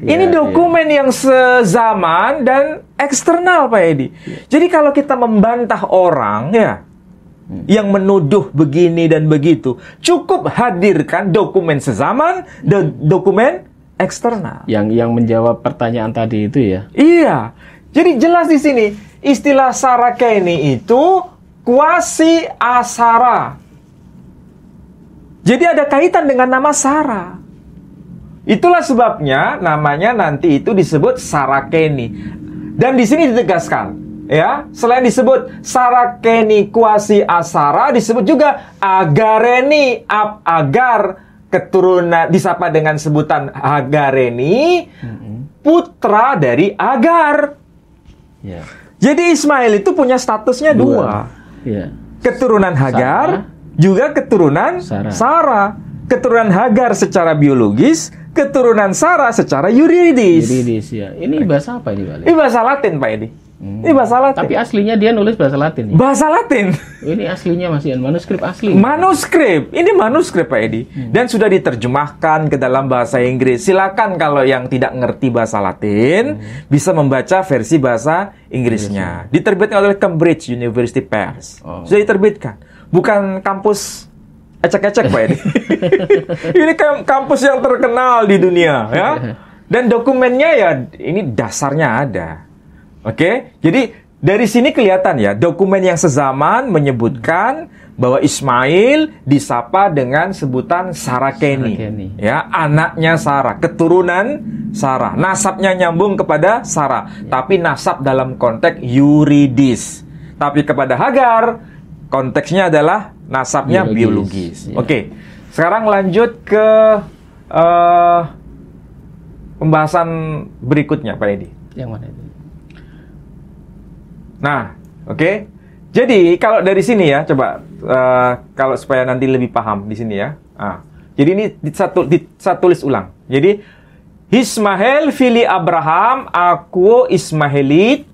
Ya, ini iya. dokumen ya. yang sezaman dan eksternal Pak Edi. Ya. Jadi kalau kita membantah orang ya, Hmm. yang menuduh begini dan begitu. Cukup hadirkan dokumen sezaman dan dokumen eksternal. Yang yang menjawab pertanyaan tadi itu ya. Iya. Jadi jelas di sini istilah sarakeni ini itu kuasi asara. Jadi ada kaitan dengan nama Sarah. Itulah sebabnya namanya nanti itu disebut sarakeni. Dan di sini ditegaskan, Ya, selain disebut sarakeni kuasi asara disebut juga agareni ap agar keturunan disapa dengan sebutan agareni putra dari agar. Ya. Jadi Ismail itu punya statusnya dua. dua. Ya. Keturunan Hagar Sarah. juga keturunan Sarah. Keturunan Hagar secara biologis, keturunan Sarah secara yuridis. Yuridis ya. Ini bahasa apa ini, Pak? Ini bahasa Latin, Pak ini. Hmm. Ini bahasa Latin. Tapi aslinya dia nulis bahasa Latin. Ya? Bahasa Latin. Ini aslinya masih manuskrip asli. Manuskrip. Ini manuskrip Pak Edi hmm. dan sudah diterjemahkan ke dalam bahasa Inggris. Silakan kalau yang tidak ngerti bahasa Latin hmm. bisa membaca versi bahasa Inggrisnya. Inggris. Diterbitkan oleh Cambridge University Press. Oh. Sudah diterbitkan. Bukan kampus ecek-ecek Pak Edi. ini kampus yang terkenal di dunia ya. Dan dokumennya ya ini dasarnya ada Oke, jadi dari sini kelihatan ya, dokumen yang sezaman menyebutkan bahwa Ismail disapa dengan sebutan Sarah Kenny. ya anaknya Sarah, keturunan Sarah, nasabnya nyambung kepada Sarah, ya. tapi nasab dalam konteks yuridis. Tapi kepada Hagar konteksnya adalah nasabnya biologis. biologis. Ya. Oke, sekarang lanjut ke uh, pembahasan berikutnya, Pak Edi. Yang mana? Nah, oke. Okay? Jadi kalau dari sini ya, coba uh, kalau supaya nanti lebih paham di sini ya. Ah. Jadi ini satu satu tulis ulang. Jadi Ismail fili Abraham, aku Ismailit,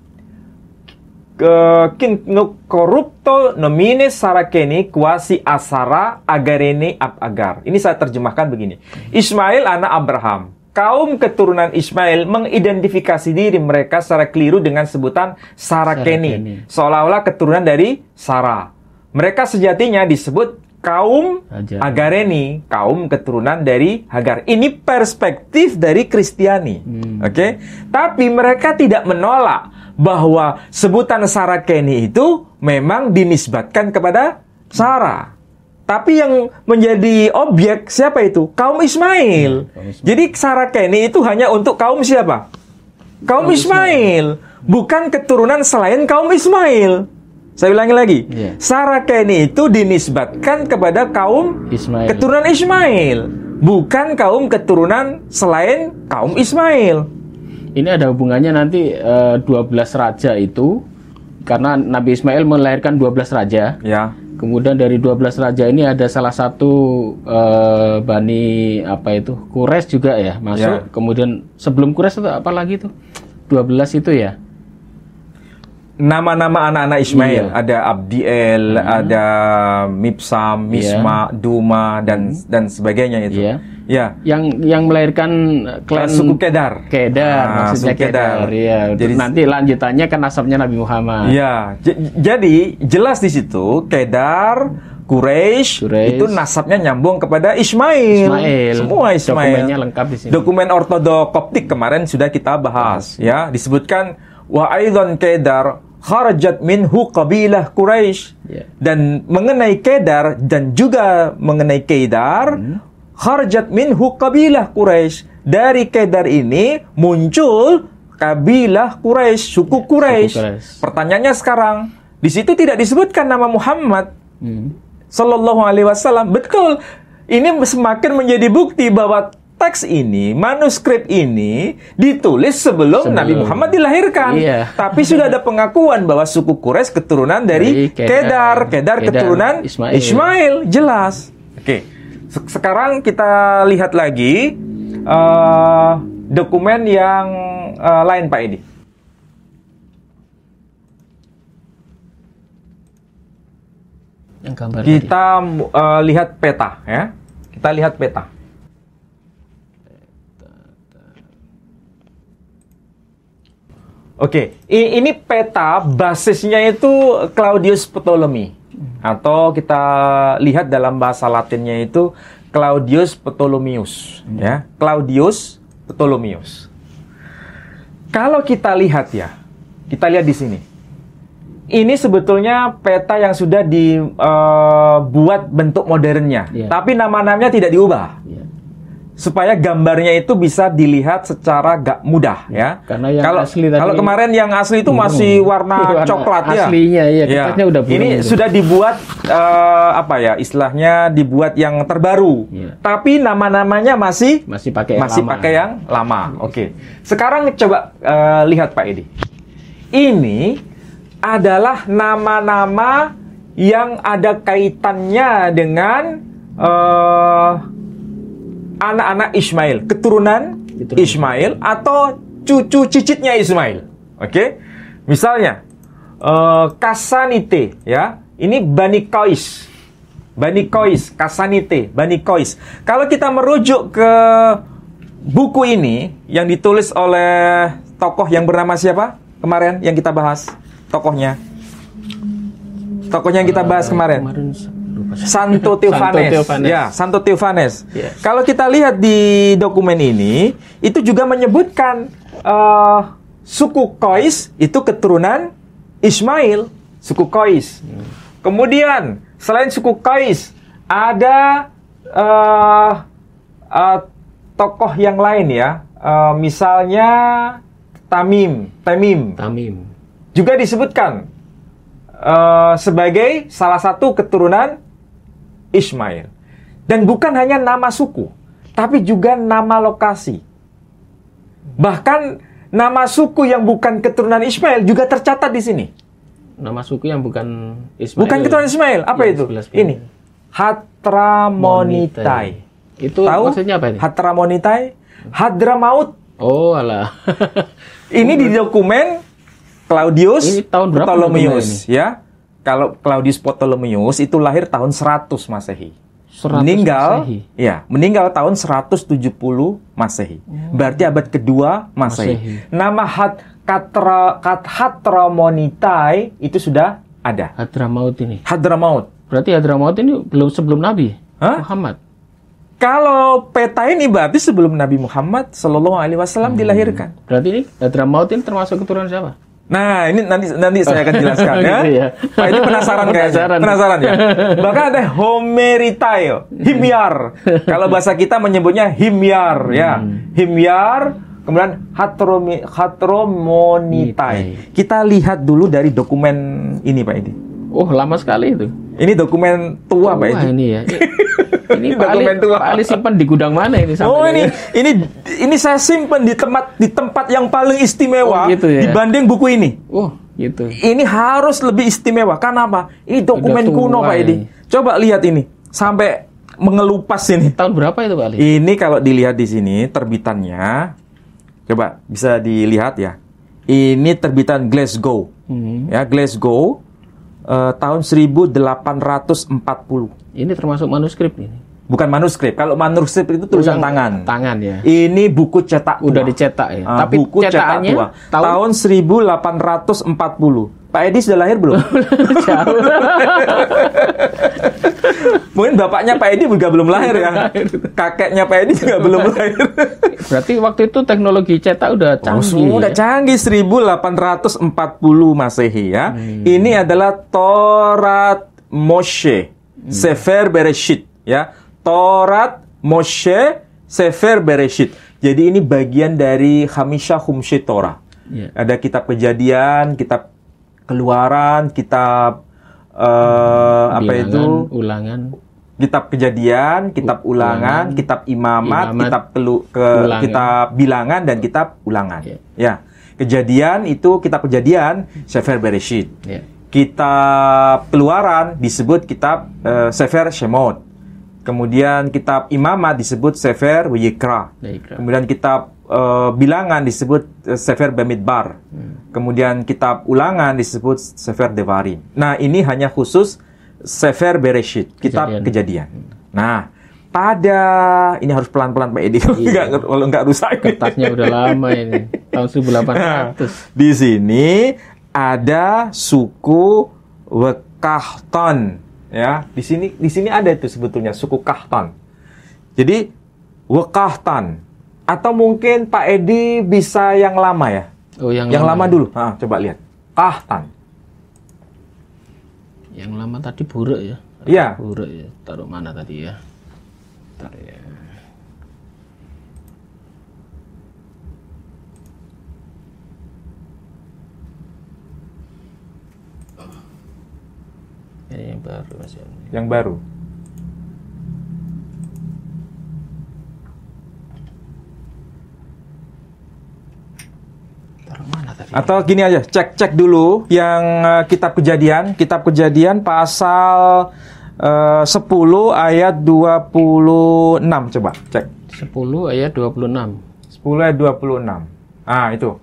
kinu korupto nomine sarakeni kuasi asara agarene ab agar. Ini saya terjemahkan begini. Ismail anak Abraham kaum keturunan Ismail mengidentifikasi diri mereka secara keliru dengan sebutan Sarakeni, seolah-olah keturunan dari Sarah. Mereka sejatinya disebut kaum Ajar. Agareni, kaum keturunan dari Hagar. Ini perspektif dari Kristiani. Hmm. Oke? Okay? Tapi mereka tidak menolak bahwa sebutan Sarakeni itu memang dinisbatkan kepada Sarah. Tapi yang menjadi objek siapa itu? Kaum Ismail. Ya, kaum Ismail. Jadi Kenny itu hanya untuk kaum siapa? Kaum, kaum Ismail. Ismail. Bukan keturunan selain kaum Ismail. Saya ulangi lagi. Yeah. Iya. Kenny itu dinisbatkan kepada kaum Ismail. keturunan Ismail. Bukan kaum keturunan selain kaum Ismail. Ini ada hubungannya nanti uh, eh, 12 raja itu karena Nabi Ismail melahirkan 12 raja. Ya. Kemudian dari 12 raja ini ada salah satu uh, bani apa itu Kures juga ya masuk. Ya. Kemudian sebelum Kures itu apa lagi tuh? 12 itu ya. Nama-nama anak-anak Ismail iya. ada Abdiel, hmm. ada Mipsam, Misma, yeah. Duma dan hmm. dan sebagainya itu. Yeah. Ya. Yang yang melahirkan klan suku Kedar. Kedar ah, maksudnya suku Kedar. Kedar. Ya. Jadi nanti lanjutannya kan nasabnya Nabi Muhammad. Ya. J jadi jelas di situ Kedar Quraisy itu nasabnya nyambung kepada Ismail. Ismail. Semua Ismail. Dokumennya lengkap di sini. Dokumen ortodok Koptik kemarin sudah kita bahas hmm. ya, disebutkan wa aidan Kedar kharajat minhu qabilah Quraisy. Yeah. Dan mengenai Kedar dan juga mengenai Kedar hmm kharjat minhu kabilah Quraisy. Dari Kedar ini muncul kabilah Quraisy, suku Quraisy. Pertanyaannya sekarang, di situ tidak disebutkan nama Muhammad. Hmm. Sallallahu alaihi wasallam. Betul. Ini semakin menjadi bukti bahwa teks ini, manuskrip ini ditulis sebelum, sebelum. Nabi Muhammad dilahirkan. Iya. Tapi sudah ada pengakuan bahwa suku Quraisy keturunan dari, dari Kedar. Kedar, Kedar keturunan Ismail. Ismail jelas. Oke. Okay. Sekarang kita lihat lagi uh, dokumen yang uh, lain Pak Edi. Yang gambar kita Uh, lihat peta ya. Kita lihat peta. Oke, okay. ini peta basisnya itu Claudius Ptolemy atau kita lihat dalam bahasa Latinnya itu Claudius Ptolemius hmm. ya Claudius Ptolemius kalau kita lihat ya kita lihat di sini ini sebetulnya peta yang sudah dibuat eh, bentuk modernnya yeah. tapi nama-namanya tidak diubah yeah supaya gambarnya itu bisa dilihat secara gak mudah ya. Karena yang kalau, asli tadi kalau kemarin yang asli itu masih warna, warna coklat ya. Aslinya iya, ya, kertasnya udah Ini gitu. sudah dibuat uh, apa ya istilahnya dibuat yang terbaru. Ya. Tapi nama-namanya masih masih pakai masih pakai yang lama. Iya. Oke. Okay. Sekarang coba uh, lihat Pak Edi. Ini adalah nama-nama yang ada kaitannya dengan uh, anak-anak Ismail, keturunan Ismail atau cucu cicitnya Ismail. Oke? Okay? Misalnya uh, Kasanite ya. Ini Bani Kois, Bani Kois, Kasanite, Bani Kois. Kalau kita merujuk ke buku ini yang ditulis oleh tokoh yang bernama siapa? Kemarin yang kita bahas tokohnya. Tokohnya yang kita bahas eh, kemarin Santo Teofanes. Ya, Santo Teofanes. Yes. Kalau kita lihat di dokumen ini, itu juga menyebutkan uh, suku Kois itu keturunan Ismail, suku Kois. Kemudian selain suku Kois, ada uh, uh, tokoh yang lain ya, uh, misalnya Tamim, Tamim. Tamim. Juga disebutkan uh, sebagai salah satu keturunan Ismail. Dan bukan hanya nama suku, tapi juga nama lokasi. Bahkan nama suku yang bukan keturunan Ismail juga tercatat di sini. Nama suku yang bukan Ismail. Bukan keturunan Ismail, apa iya, itu? Ini. Hatramonitai. Itu Tahu? maksudnya apa ini? Hatramonitai, Hadramaut. Oh, alah. ini di dokumen Claudius ini ya kalau Claudius Ptolemeus itu lahir tahun 100 Masehi. 100 meninggal Masehi. ya, meninggal tahun 170 Masehi. Hmm. Berarti abad kedua Masehi. Masehi. Nama Hat Katra Kat Hatramonitai itu sudah ada. Hadramaut ini. Hadramaut. Berarti Hadramaut ini belum sebelum Nabi Hah? Muhammad. Kalau peta ini berarti sebelum Nabi Muhammad Shallallahu Alaihi Wasallam hmm. dilahirkan. Berarti ini Hadramaut ini termasuk keturunan siapa? Nah, ini nanti nanti saya akan jelaskan ya. Gitu ya. Pak ini penasaran kayaknya. Penasaran. penasaran ya. Bahkan ada homeritail, himyar. Kalau bahasa kita menyebutnya himyar ya. Hmm. Himyar kemudian hatromi, hatromonitai. Kita lihat dulu dari dokumen ini Pak Edi. Oh, lama sekali itu. Ini dokumen tua, tua Pak ini ya. Ini Pak Ali, tua. Pak Ali simpan di gudang mana ini sampai Oh, ini ini ini saya simpan di tempat di tempat yang paling istimewa oh, gitu ya? dibanding buku ini. Oh, gitu. Ini harus lebih istimewa. Karena apa? Ini dokumen tua, kuno, Pak Edi. Coba lihat ini. Sampai mengelupas ini. Tahun berapa itu, Pak Ali? Ini kalau dilihat di sini terbitannya coba bisa dilihat ya. Ini terbitan Glasgow. Hmm. Ya, Glasgow uh, tahun 1840. Ini termasuk manuskrip ini. Bukan manuskrip. Kalau manuskrip itu tulisan Yang tangan. Tangan ya. Ini buku cetak tua. Udah dicetak ya. Uh, Tapi buku cetak tua. Tahun, tahun 1840. Pak Edi sudah lahir belum? Jauh. Mungkin bapaknya Pak Edi juga belum lahir ya. Kakeknya Pak Edi juga belum lahir. Berarti waktu itu teknologi cetak udah oh, canggih. Oh, udah ya? canggih 1840 Masehi ya. Hmm. Ini adalah Torat Moshe hmm. Sefer Bereshit ya. Torat Moshe Sefer Bereshit. Jadi ini bagian dari Hamisha Humshe Torah. Yeah. Ada kitab Kejadian, kitab Keluaran, kitab uh, apa itu ulangan kitab kejadian, kitab ulangan, ulangan kitab imamat, imamat kitab kelu, ke kitab bilangan dan kitab ulangan. Yeah. Ya. Kejadian itu kitab kejadian Sefer Bereshit. Yeah. Kitab Keluaran disebut kitab uh, Sefer Shemot. Kemudian kitab Imamat disebut Sefer Yikra. Kemudian kitab uh, Bilangan disebut uh, Sefer Bemidbar. Hmm. Kemudian kitab Ulangan disebut Sefer Devarim. Nah, ini hanya khusus Sefer Bereshit, kitab kejadian. kejadian. Hmm. Nah, pada ini harus pelan-pelan Pak Edi kalau iya. nggak rusak kertasnya udah lama ini tahun 1800 nah, di sini ada suku Wekahton ya di sini di sini ada itu sebetulnya suku Kahton jadi Wekahton atau mungkin Pak Edi bisa yang lama ya oh yang, yang lama, lama ya. dulu nah, coba lihat Kahton yang lama tadi buruk ya? Iya. Buruk ya. Taruh mana tadi ya? Bentar ya. Ini yang baru Mas Yang baru. Atau gini aja, cek cek dulu yang uh, kitab kejadian, kitab kejadian pasal eh, uh, 10 ayat 26 coba cek. 10 ayat 26. 10 ayat 26. Ah, itu.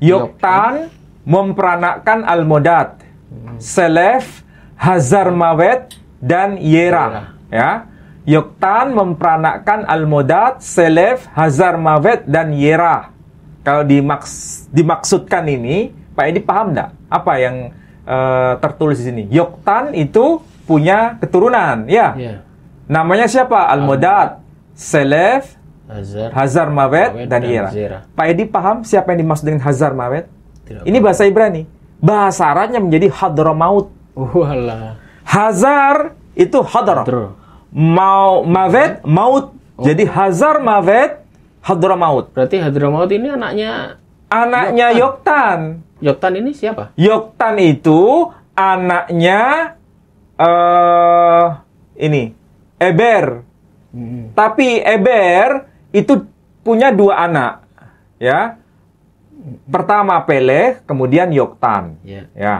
Yoktan memperanakkan Almodad, hmm. Selef, Hazar Mawet, dan Yera. Yera. Ya. Yoktan memperanakkan Almodad, Selef, Hazar Mawet, dan Yera kalau dimaks dimaksudkan ini Pak Edi paham nggak apa yang uh, tertulis di sini Yoktan itu punya keturunan ya yeah. namanya siapa Al Modad Selef Hazar, Hazar Mawet dan, dan Ira. Pak Edi paham siapa yang dimaksud dengan Hazar Mawet? Tidak ini bahasa Ibrani. Bahasa Arabnya menjadi Hadramaut. Walah. Oh, Hazar itu Hadar. Mau Mawet, maut. Oh. Jadi Hazar Mawet Hadramaut. Berarti Hadramaut ini anaknya anaknya Yoktan. Yoktan ini siapa? Yoktan itu anaknya eh uh, ini Eber. Hmm. Tapi Eber itu punya dua anak, ya. Pertama Peleh, kemudian Yoktan. Yeah. Ya.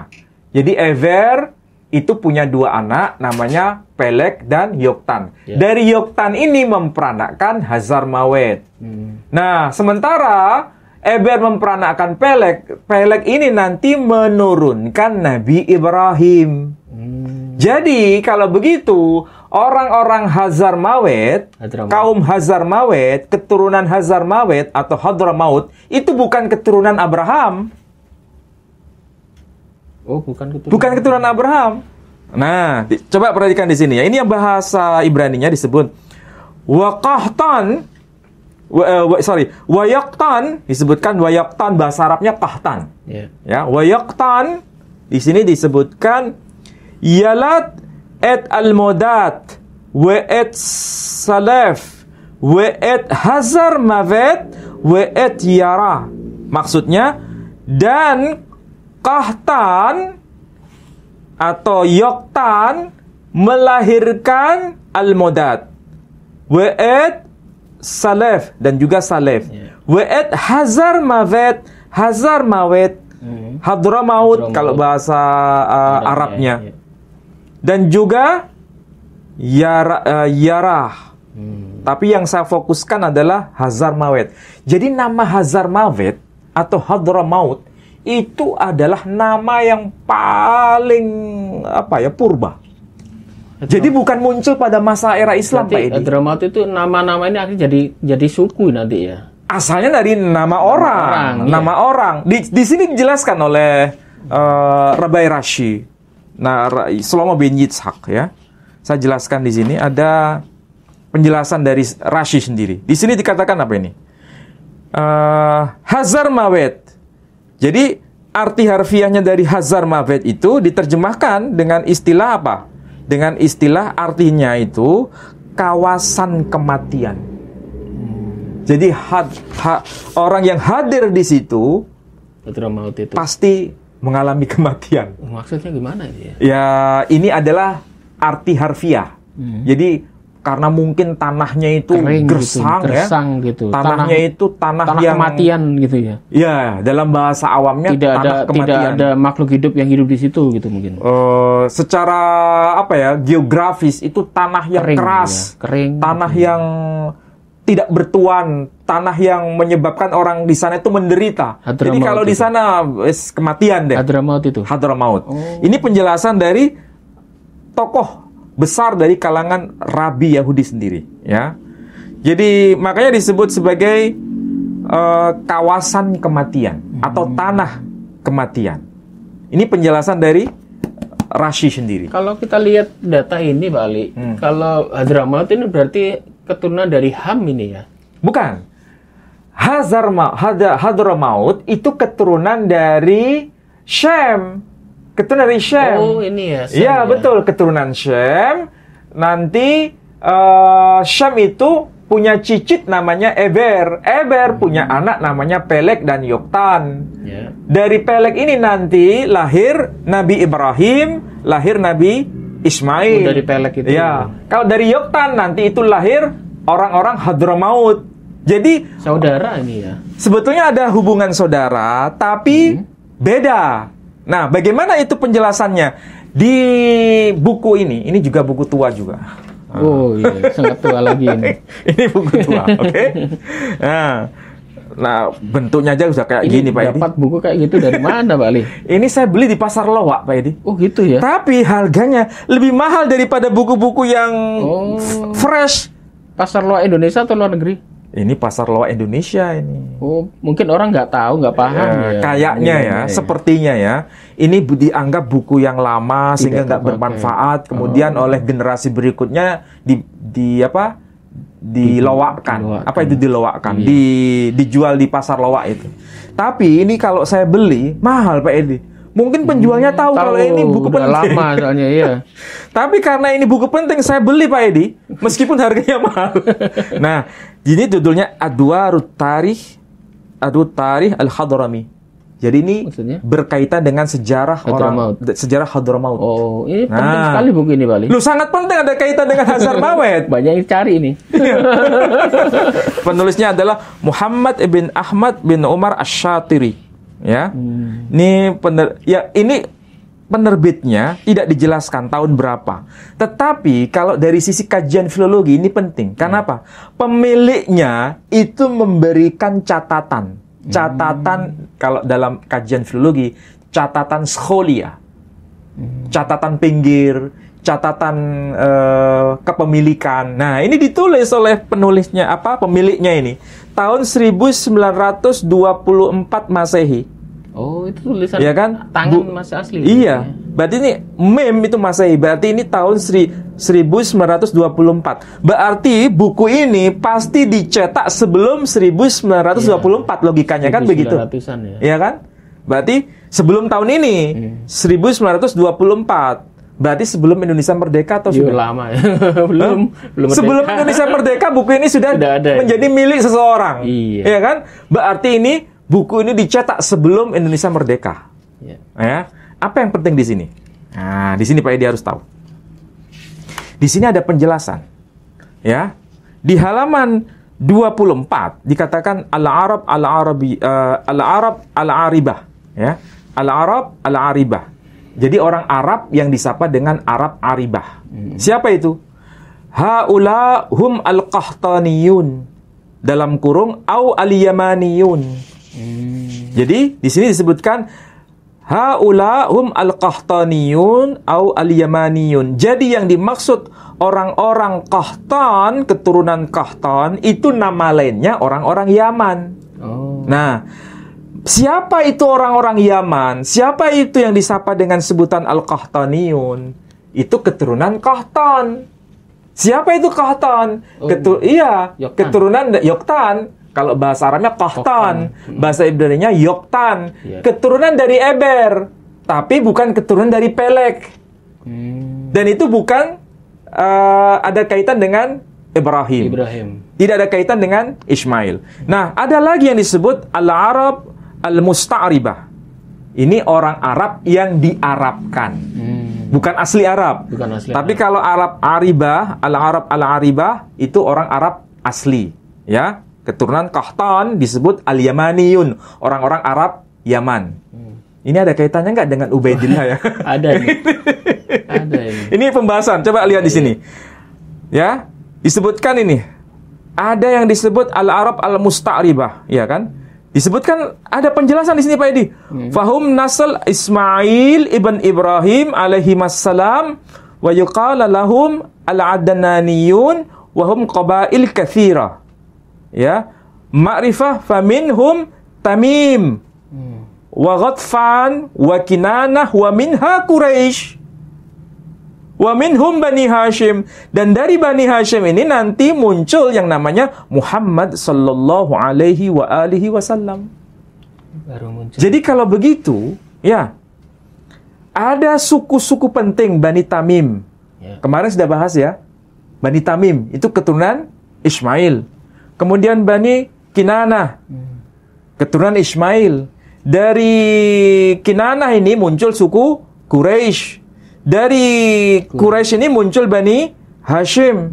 Jadi Eber itu punya dua anak namanya Pelek dan Yoktan. Yeah. Dari Yoktan ini memperanakkan Hazar Mawet. Hmm. Nah, sementara Eber memperanakkan Pelek, Pelek ini nanti menurunkan Nabi Ibrahim. Hmm. Jadi kalau begitu orang-orang Hazar Mawet, Hadramaut. kaum Hazar Mawet, keturunan Hazar Mawet atau Hadramaut itu bukan keturunan Abraham. Oh, bukan keturunan. Bukan keturunan Abraham. Nah, coba perhatikan di sini ya. Ini yang bahasa Ibrani-nya disebut waqahtan wa, eh, sorry, wayaktan disebutkan wayaktan bahasa Arabnya Tahtan. Yeah. Ya, ya wayaktan di sini disebutkan yalat et almodat wa et salaf wa et hazar mavet wa et yara. Maksudnya dan Kahtan atau Yoktan melahirkan Al-Modad. Wa'ad Salef dan juga Salef. Yeah. Wa'ad Hazar Mawet, Hazar Mawet, mm. Hadramaut kalau bahasa uh, Arabnya. Ya, ya. Dan juga Yara, uh, Yarah. Hmm. Tapi yang saya fokuskan adalah Hazar Mawet. Jadi nama Hazar Mawet atau Hadramaut itu adalah nama yang paling apa ya purba. Jadi bukan muncul pada masa era Islam Pak Edi. Dramat itu nama-nama ini akhirnya jadi jadi suku nanti ya. Asalnya dari nama orang, nama orang. Iya. Nama iya. orang. Di, di sini dijelaskan oleh uh, Rabai Rashi. Nah, Shlomo bin Yitzhak ya. Saya jelaskan di sini ada penjelasan dari Rashi sendiri. Di sini dikatakan apa ini? Uh, Hazar Mawet jadi arti harfiahnya dari hazar mabed itu diterjemahkan dengan istilah apa? Dengan istilah artinya itu kawasan kematian. Jadi had, ha, orang yang hadir di situ itu. pasti mengalami kematian. Maksudnya gimana Ya, ya ini adalah arti harfiah. Hmm. Jadi karena mungkin tanahnya itu Kering gersang gitu, gersang ya. gitu. Tanahnya itu tanah, tanah yang kematian gitu ya. Ya, dalam bahasa awamnya tidak tanah ada kematian. tidak ada makhluk hidup yang hidup di situ gitu mungkin. Uh, secara apa ya, geografis itu tanah yang kering, keras, ya. kering. Tanah gitu. yang tidak bertuan, tanah yang menyebabkan orang di sana itu menderita. Hadramaut Jadi kalau di sana kematian deh. Hadramaut itu. Hadramaut. Oh. Ini penjelasan dari tokoh besar dari kalangan rabi Yahudi sendiri ya. Jadi makanya disebut sebagai uh, kawasan kematian atau hmm. tanah kematian. Ini penjelasan dari Rashi sendiri. Kalau kita lihat data ini balik, hmm. kalau Hadramaut ini berarti keturunan dari Ham ini ya. Bukan. Hazarma, Hadramaut itu keturunan dari Shem keturunan dari Shem. Oh ini ya. Iya ya. betul keturunan Shem. Nanti uh, Shem itu punya cicit namanya Eber. Eber hmm. punya anak namanya Pelek dan Yoktan. Yeah. Dari Pelek ini nanti lahir Nabi Ibrahim, lahir Nabi Ismail. Oh, dari Pelek itu. Iya. Ya. Kalau dari Yoktan nanti itu lahir orang-orang Hadramaut. Jadi saudara ini ya. Sebetulnya ada hubungan saudara, tapi hmm. beda. Nah, bagaimana itu penjelasannya? Di buku ini, ini juga buku tua juga. Ah. Oh iya, sangat tua lagi ini. ini buku tua, oke? Okay? Nah, nah bentuknya aja sudah kayak ini gini Pak Edi. Dapat buku kayak gitu dari mana Pak Ali? ini saya beli di pasar lowak Pak Edi. Oh gitu ya. Tapi harganya lebih mahal daripada buku-buku yang oh. fresh. Pasar lowak Indonesia atau luar negeri? ini pasar loa Indonesia ini. Oh, mungkin orang nggak tahu, nggak ya, paham. Ya, iya, ya. Kayaknya ya, ya, sepertinya ya. Ini dianggap buku yang lama Tidak sehingga nggak bermanfaat. Oh. Kemudian oh. oleh generasi berikutnya di di apa? Dilowakan. dilowakan. Apa itu dilowakan? Iya. Di dijual di pasar loa itu. Tapi ini kalau saya beli mahal Pak Edi Mungkin penjualnya tahu, tahu kalau ini buku penting. lama soalnya iya. Tapi karena ini buku penting saya beli Pak Edi meskipun harganya mahal. nah, ini judulnya Adwarut Tarikh Adwarut Tarikh Al-Hadrami. Jadi ini Maksudnya? berkaitan dengan sejarah Hadramaut. orang sejarah Hadramaut. Oh, ini nah. penting sekali buku ini Bali. Lu sangat penting ada kaitan dengan Mawet. Banyak yang cari ini. Iya. Penulisnya adalah Muhammad Ibn Ahmad bin Umar Ash-Shatiri ya. Hmm. Ini pener ya ini penerbitnya tidak dijelaskan tahun berapa. Tetapi kalau dari sisi kajian filologi ini penting. Karena hmm. apa? Pemiliknya itu memberikan catatan. Hmm. Catatan hmm. kalau dalam kajian filologi catatan skolia. Hmm. Catatan pinggir, catatan eh, kepemilikan. Nah, ini ditulis oleh penulisnya apa pemiliknya ini tahun 1924 Masehi. Oh, itu tulisan ya kan? tangan Bu, masih asli. Iya. Ya? Berarti ini mem itu Masehi. Berarti ini tahun 1924. Berarti buku ini pasti dicetak sebelum 1924 iya. logikanya kan begitu. Ya. ya kan? Berarti sebelum tahun ini iya. hmm. 1924 Berarti sebelum Indonesia merdeka atau Yuh, sudah lama ya? belum, belum Sebelum Indonesia merdeka buku ini sudah, sudah ada, menjadi iya. milik seseorang. Iya. Ya kan? Berarti ini buku ini dicetak sebelum Indonesia merdeka. Iya. Ya. Apa yang penting di sini? Nah, di sini Pak Edi harus tahu. Di sini ada penjelasan. Ya. Di halaman 24 dikatakan al-Arab al-Arabi uh, al-Arab al-Aribah, ya. Al-Arab al-Aribah jadi orang Arab yang disapa dengan Arab Aribah. Hmm. Siapa itu? Haula hum al-Qahtaniyun dalam kurung au al-Yamaniyun. Hmm. Jadi di sini disebutkan haula hum al-Qahtaniyun au al-Yamaniyun. Jadi yang dimaksud orang-orang Qahtan, keturunan Qahtan itu nama lainnya orang-orang Yaman. Oh. Nah, Siapa itu orang-orang Yaman? Siapa itu yang disapa dengan sebutan Al-Qahtaniun? Itu keturunan Qahtan. Siapa itu Qahtan? Oh, Ketur oh, iya, Yoktan. keturunan Yoktan. Kalau bahasa Arabnya Qahtan, hmm. bahasa Ibrani-nya Yoktan. Yeah. Keturunan dari Eber, tapi bukan keturunan dari Pelek. Hmm. Dan itu bukan uh, ada kaitan dengan Ibrahim. Ibrahim. Tidak ada kaitan dengan Ismail. Nah, ada lagi yang disebut Al-Arab al-musta'ribah. Ini orang Arab yang diarabkan. Hmm. Bukan asli Arab. Bukan asli Tapi Arab. kalau Arab Aribah, al-Arab al-Aribah itu orang Arab asli, ya. Keturunan Kahtan disebut al-Yamaniyun, orang-orang Arab Yaman. Hmm. Ini ada kaitannya nggak dengan Ubaidillah ya? ada ini. ada ini. Ini pembahasan. Coba lihat di iya. sini. Ya, disebutkan ini. Ada yang disebut al-Arab al-Musta'ribah, ya kan? Disebutkan ada penjelasan di sini Pak Edi. Hmm. Fahum nasal Ismail ibn Ibrahim alaihi masallam wa yuqala lahum al-adnaniyun wa hum qabail kathira. Ya. Ma'rifah faminhum Tamim hmm. wa Ghatfan wa Kinanah wa minha Quraisy. Wa minhum Bani Hashim dan dari Bani Hashim ini nanti muncul yang namanya Muhammad sallallahu alaihi wa alihi wasallam. Baru muncul. Jadi kalau begitu, ya ada suku-suku penting Bani Tamim. Ya. Kemarin sudah bahas ya. Bani Tamim itu keturunan Ismail. Kemudian Bani Kinana hmm. Keturunan Ismail. Dari Kinana ini muncul suku Quraisy dari Quraisy ini muncul Bani Hashim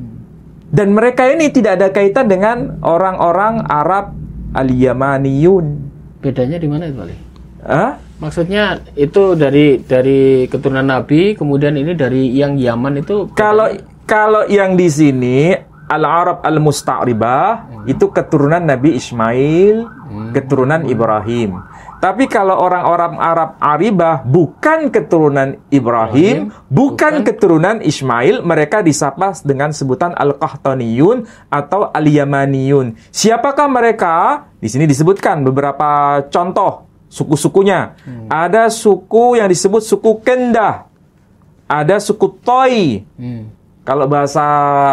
dan mereka ini tidak ada kaitan dengan orang-orang Arab al-Yamaniyun. Bedanya di mana itu, Ali? Hah? Maksudnya itu dari dari keturunan Nabi, kemudian ini dari yang Yaman itu. Kalau kalau yang di sini Al-Arab Al-Musta'ribah hmm. itu keturunan Nabi Ismail, hmm. keturunan Ibrahim. Tapi kalau orang-orang Arab Aribah bukan keturunan Ibrahim, bukan, bukan keturunan Ismail, mereka disapa dengan sebutan Al-Qahtaniyun atau Al-Yamaniyun. Siapakah mereka? Di sini disebutkan beberapa contoh suku-sukunya. Hmm. Ada suku yang disebut suku Kendah. Ada suku Toi. Hmm. Kalau bahasa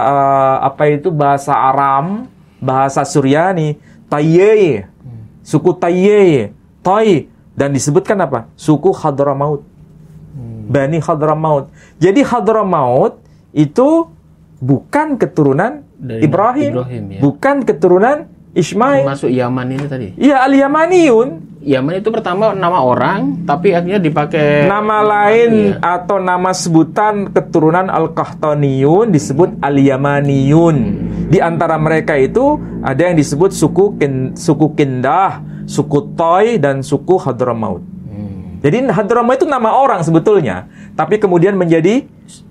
uh, apa itu bahasa Aram, bahasa Suryani, Tayyeh. Hmm. Suku Tayyeh Taif dan disebutkan apa? Suku Hadramaut. Hmm. Bani Hadramaut. Jadi Hadramaut itu bukan keturunan Dari Ibrahim, Ibrahim ya. bukan keturunan Ismail. Masuk Yaman ini tadi. Iya, al Yamaniun. Yaman itu pertama nama orang, tapi akhirnya dipakai nama lain ya. atau nama sebutan keturunan Al-Kahtaniyun disebut hmm. al Yamaniun. Hmm. Di antara mereka itu ada yang disebut suku kin, suku Kindah, suku Toy dan suku Hadramaut. Hmm. Jadi Hadramaut itu nama orang sebetulnya, tapi kemudian menjadi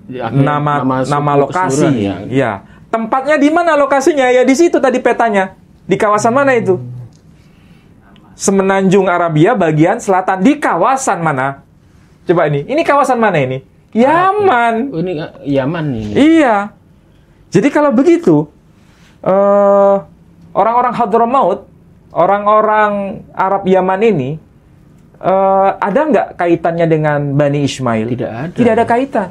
ya, nama nama, nama lokasi. Ya. ya. Tempatnya di mana lokasinya? Ya di situ tadi petanya. Di kawasan mana itu? Semenanjung Arabia bagian selatan di kawasan mana? Coba ini. Ini kawasan mana ini? Yaman. Ini Yaman ini. Iya. Jadi kalau begitu eh, orang-orang uh, orang -orang Hadramaut orang-orang Arab Yaman ini uh, ada nggak kaitannya dengan Bani Ismail? Tidak ada. Tidak ada kaitan.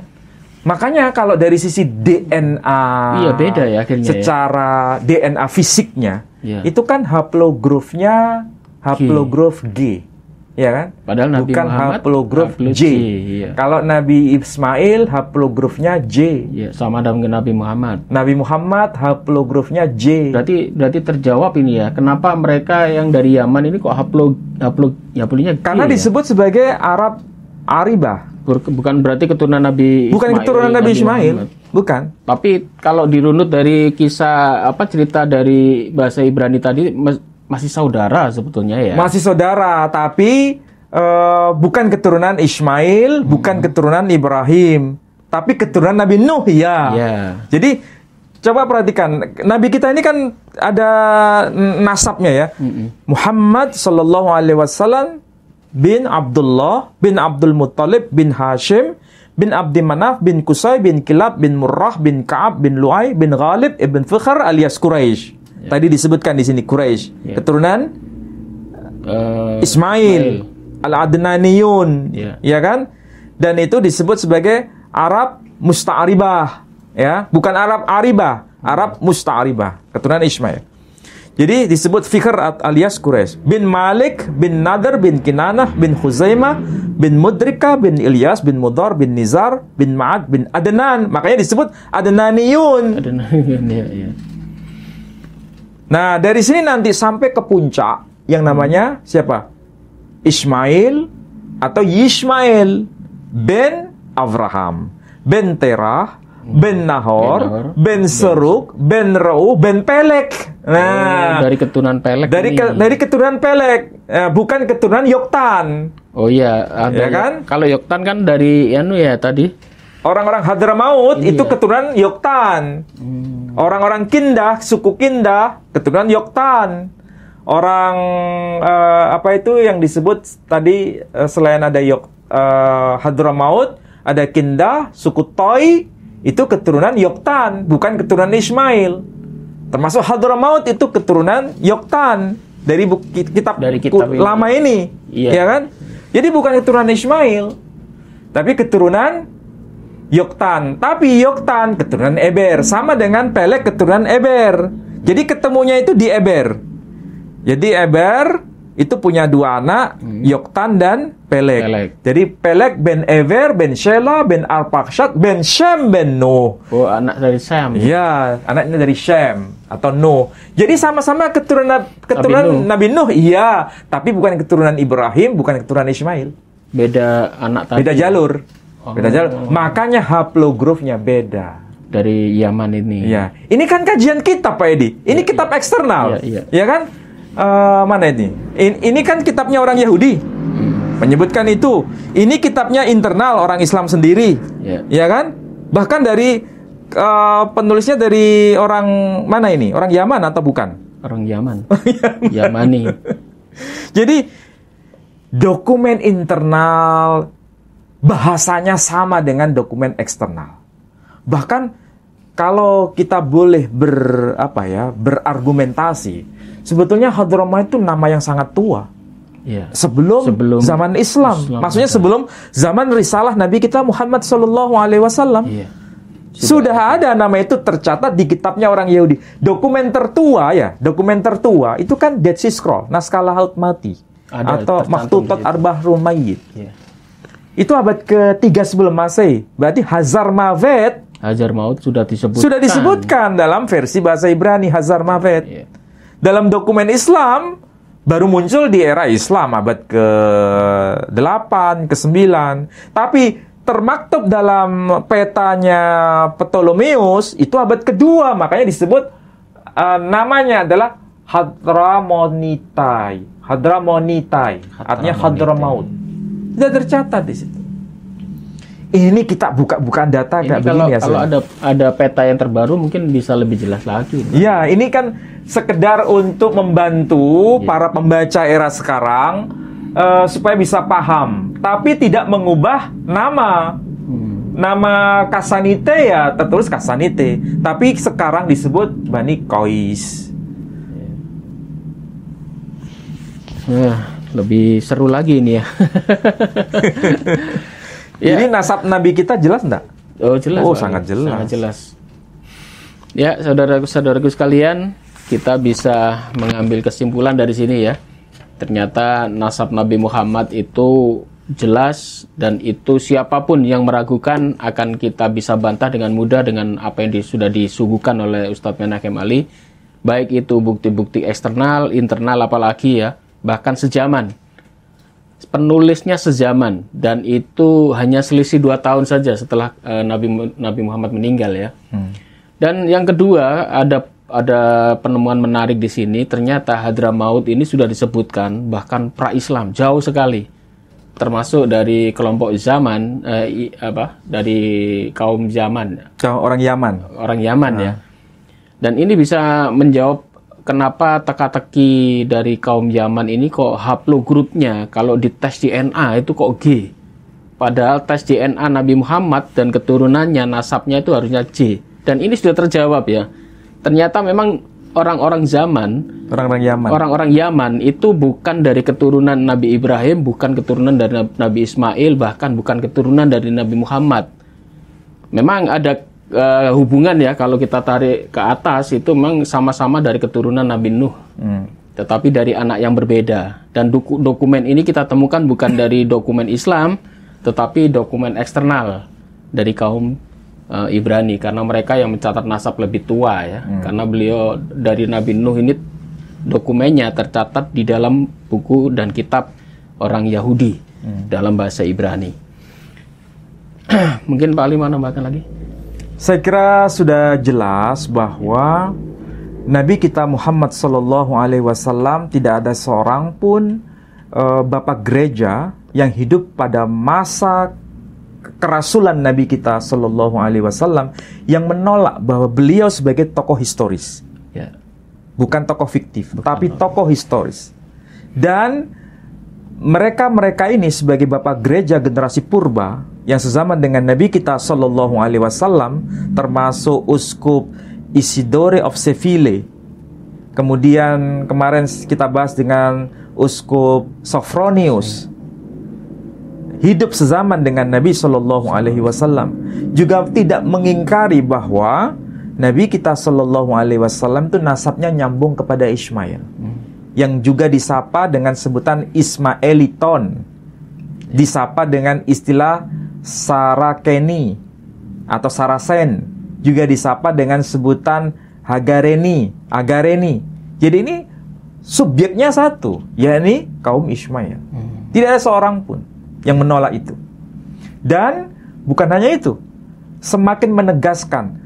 Makanya kalau dari sisi DNA, iya beda ya akhirnya. Ya. Secara ya. DNA fisiknya, ya. itu kan haplogrofnya haplogroup G. G ya kan? Padahal Nabi bukan Muhammad, J. iya. Kalau Nabi Ismail haplogrofnya J. Iya, sama dengan Nabi Muhammad. Nabi Muhammad haplogrofnya J. Berarti berarti terjawab ini ya. Kenapa mereka yang dari Yaman ini kok haplo haplo ya punya Karena ya? disebut ya? sebagai Arab Ariba. Bukan berarti keturunan Nabi Ismail. Bukan keturunan iya, Nabi, Nabi Ismail. Muhammad. Bukan. Tapi kalau dirunut dari kisah apa cerita dari bahasa Ibrani tadi masih saudara sebetulnya ya. Masih saudara, tapi uh, bukan keturunan Ismail, hmm. bukan keturunan Ibrahim, tapi keturunan Nabi Nuh ya. Yeah. Jadi coba perhatikan Nabi kita ini kan ada nasabnya ya. Mm -mm. Muhammad Shallallahu Alaihi Wasallam bin Abdullah bin Abdul Muttalib bin Hashim bin Abdi Manaf bin Kusai bin Kilab bin Murrah bin Kaab bin Lu'ay bin Ghalib ibn Fikhar alias Quraisy. Ya. Tadi disebutkan di sini Quraisy. Ya. Keturunan uh, Ismail, Ismail. Al-Adnaniyun, ya. ya kan? Dan itu disebut sebagai Arab musta'ribah, ya. Bukan Arab aribah, Arab musta'ribah, keturunan Ismail. Jadi disebut Fikr alias Quraisy bin Malik bin Nadir bin Kinanah bin Huzaimah bin Mudrika bin Ilyas bin Mudar bin Nizar bin Ma'ad bin Adnan. Makanya disebut Adnaniyun. Adnaniyun ya, ya. Nah, dari sini nanti sampai ke puncak yang namanya siapa? Ismail atau Yishmael ben Abraham ben Terah, ben Nahor, ben Seruk, ben Reu, ben Pelek. Oh, nah, oh, dari keturunan Pelek. Dari ke, dari keturunan Pelek, eh, bukan keturunan Yoktan. Oh iya, ada ya kan? Kalau Yoktan kan dari anu ya tadi Orang-orang Hadramaut iya. itu keturunan Yoktan. orang hmm. Orang-orang Kindah, suku Kindah, keturunan Yoktan. Orang uh, apa itu yang disebut tadi uh, selain ada Yok uh, Hadramaut, ada Kindah, suku Toy itu keturunan Yoktan, bukan keturunan Ismail. Termasuk Hadramaut itu keturunan Yoktan dari kitab, dari kitab ini. lama ini, iya. ya kan? Jadi bukan keturunan Ismail, tapi keturunan Yoktan. Tapi Yoktan keturunan Eber sama dengan Pelek keturunan Eber. Jadi ketemunya itu di Eber. Jadi Eber itu punya dua anak, hmm. Yoktan dan Pelek. Pelek. Jadi Pelek ben Eber, ben Shela, ben Arpaksat, ben Shem, ben No. Oh, anak dari Shem. Iya, anaknya dari Shem atau No. Jadi sama-sama keturunan keturunan Nabi Nuh. Nabi Nuh, iya, tapi bukan keturunan Ibrahim, bukan keturunan Ismail. Beda anak tadi. Beda jalur. Oh. jalur makanya haplogrofnya beda dari Yaman ini. Iya. Ini kan kajian kitab Pak Edi. Ini ya, kitab iya. eksternal. Iya ya. ya kan? Uh, mana ini? In, ini kan kitabnya orang Yahudi. Hmm. Menyebutkan itu. Ini kitabnya internal orang Islam sendiri. Iya ya kan? Bahkan dari uh, penulisnya dari orang mana ini? Orang Yaman atau bukan? Orang Yaman. Yamani. Jadi dokumen internal bahasanya sama dengan dokumen eksternal. Bahkan kalau kita boleh ber apa ya berargumentasi, sebetulnya Hadromah itu nama yang sangat tua. Ya. Sebelum, sebelum zaman Islam, Islam maksudnya sebelum zaman risalah Nabi kita Muhammad Shallallahu Alaihi Wasallam. Sudah, iya. Sudah ada nama itu tercatat di kitabnya orang Yahudi. Dokumen tertua ya, dokumen tertua itu kan Dead Sea Scroll, naskah laut mati ada atau Maktutat Arbah Rumayyid. Ya itu abad ketiga sebelum Masehi. Berarti Hazar Mavet Hazar Maut sudah disebutkan. Sudah disebutkan dalam versi bahasa Ibrani Hazar Mavet. Yeah. Dalam dokumen Islam baru muncul di era Islam abad ke delapan ke sembilan. Tapi termaktub dalam petanya Ptolemeus itu abad kedua, makanya disebut uh, namanya adalah Hadramonitai. Hadramonitai, Hadramonitai. artinya Hadramaut. Tidak tercatat di situ. Ini kita buka-bukaan data ini kayak kalau, begini ya. Kalau ya. ada ada peta yang terbaru mungkin bisa lebih jelas lagi. ya ini kan sekedar untuk membantu ya. para pembaca era sekarang uh, supaya bisa paham, tapi tidak mengubah nama. Hmm. Nama Kasanite ya tertulis Kasanite, tapi sekarang disebut Bani Kois. Yeah lebih seru lagi ini ya. ya. Jadi nasab Nabi kita jelas enggak? Oh jelas. Oh sangat jelas. Sangat jelas. Ya saudara saudaraku sekalian, kita bisa mengambil kesimpulan dari sini ya. Ternyata nasab Nabi Muhammad itu jelas dan itu siapapun yang meragukan akan kita bisa bantah dengan mudah dengan apa yang sudah disuguhkan oleh Ustadz Menakem Ali baik itu bukti-bukti eksternal, internal apalagi ya bahkan sejaman. Penulisnya sejaman dan itu hanya selisih dua tahun saja setelah uh, Nabi Nabi Muhammad meninggal ya. Hmm. Dan yang kedua ada ada penemuan menarik di sini. Ternyata Hadramaut ini sudah disebutkan bahkan pra Islam jauh sekali, termasuk dari kelompok zaman eh, i, apa dari kaum zaman. Orang Yaman. Orang Yaman hmm. ya. Ah. Dan ini bisa menjawab kenapa teka-teki dari kaum zaman ini kok grupnya kalau di tes DNA itu kok G. Padahal tes DNA Nabi Muhammad dan keturunannya nasabnya itu harusnya C. Dan ini sudah terjawab ya. Ternyata memang orang-orang zaman orang-orang Yaman orang-orang Yaman itu bukan dari keturunan Nabi Ibrahim bukan keturunan dari Nabi Ismail bahkan bukan keturunan dari Nabi Muhammad memang ada uh, hubungan ya kalau kita tarik ke atas itu memang sama-sama dari keturunan Nabi Nuh. Hmm. Tetapi dari anak yang berbeda. Dan doku dokumen ini kita temukan bukan dari dokumen Islam, tetapi dokumen eksternal dari kaum uh, Ibrani karena mereka yang mencatat nasab lebih tua ya. Hmm. Karena beliau dari Nabi Nuh ini dokumennya tercatat di dalam buku dan kitab orang Yahudi hmm. dalam bahasa Ibrani. Mungkin Pak Ali mau nambahkan lagi? Saya kira sudah jelas bahwa Nabi kita Muhammad Sallallahu Alaihi Wasallam tidak ada seorang pun uh, bapak gereja yang hidup pada masa kerasulan Nabi kita Sallallahu Alaihi Wasallam yang menolak bahwa beliau sebagai tokoh historis, ya. bukan tokoh fiktif, bukan tapi tokoh historis. Dan mereka mereka ini sebagai bapak gereja generasi purba yang sezaman dengan Nabi kita Sallallahu Alaihi Wasallam termasuk uskup Isidore of Seville kemudian kemarin kita bahas dengan uskup Sophronius hidup sezaman dengan Nabi Sallallahu Alaihi Wasallam juga tidak mengingkari bahwa Nabi kita Sallallahu Alaihi Wasallam itu nasabnya nyambung kepada Ismail yang juga disapa dengan sebutan Ismaeliton disapa dengan istilah Sarakeni atau Sarasen juga disapa dengan sebutan Hagareni, Agareni. Jadi ini subjeknya satu, yakni kaum Ismail. Hmm. Tidak ada seorang pun yang menolak itu. Dan bukan hanya itu, semakin menegaskan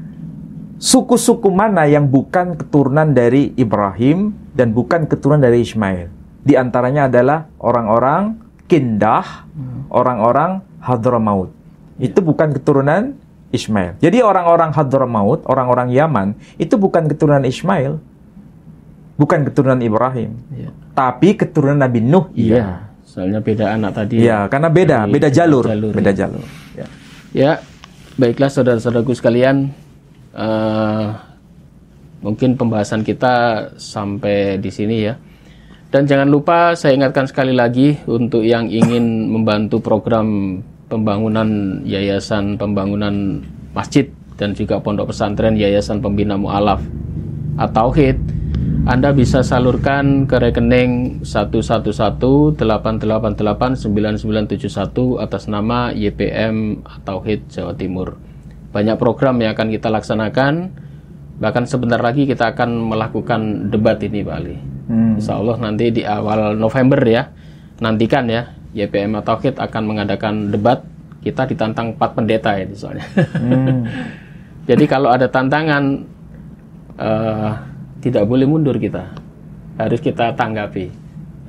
suku-suku mana yang bukan keturunan dari Ibrahim dan bukan keturunan dari Ismail. Di antaranya adalah orang-orang Kindah, hmm. orang-orang Hadramaut. Itu bukan keturunan Ismail. Jadi orang-orang Hadramaut, orang-orang Yaman, itu bukan keturunan Ismail. Bukan keturunan Ibrahim. Ya. Tapi keturunan Nabi Nuh. Iya. Ya. Soalnya beda anak tadi. Ya. Iya, karena beda, beda jalur, jalur beda ya. jalur. Ya. ya, baiklah saudara-saudaraku sekalian, uh, mungkin pembahasan kita sampai di sini ya. Dan jangan lupa saya ingatkan sekali lagi untuk yang ingin membantu program pembangunan Yayasan Pembangunan Masjid dan juga Pondok Pesantren Yayasan Pembina Mu'alaf atau HIT, Anda bisa salurkan ke rekening 111-888-9971 atas nama YPM atau HIT Jawa Timur. Banyak program yang akan kita laksanakan Bahkan sebentar lagi kita akan melakukan debat ini Pak Ali. Hmm. Insya Allah nanti di awal November ya, nantikan ya, YPM atau KIT akan mengadakan debat. Kita ditantang empat pendeta ya soalnya. Hmm. Jadi kalau ada tantangan, uh, tidak boleh mundur kita. Harus kita tanggapi.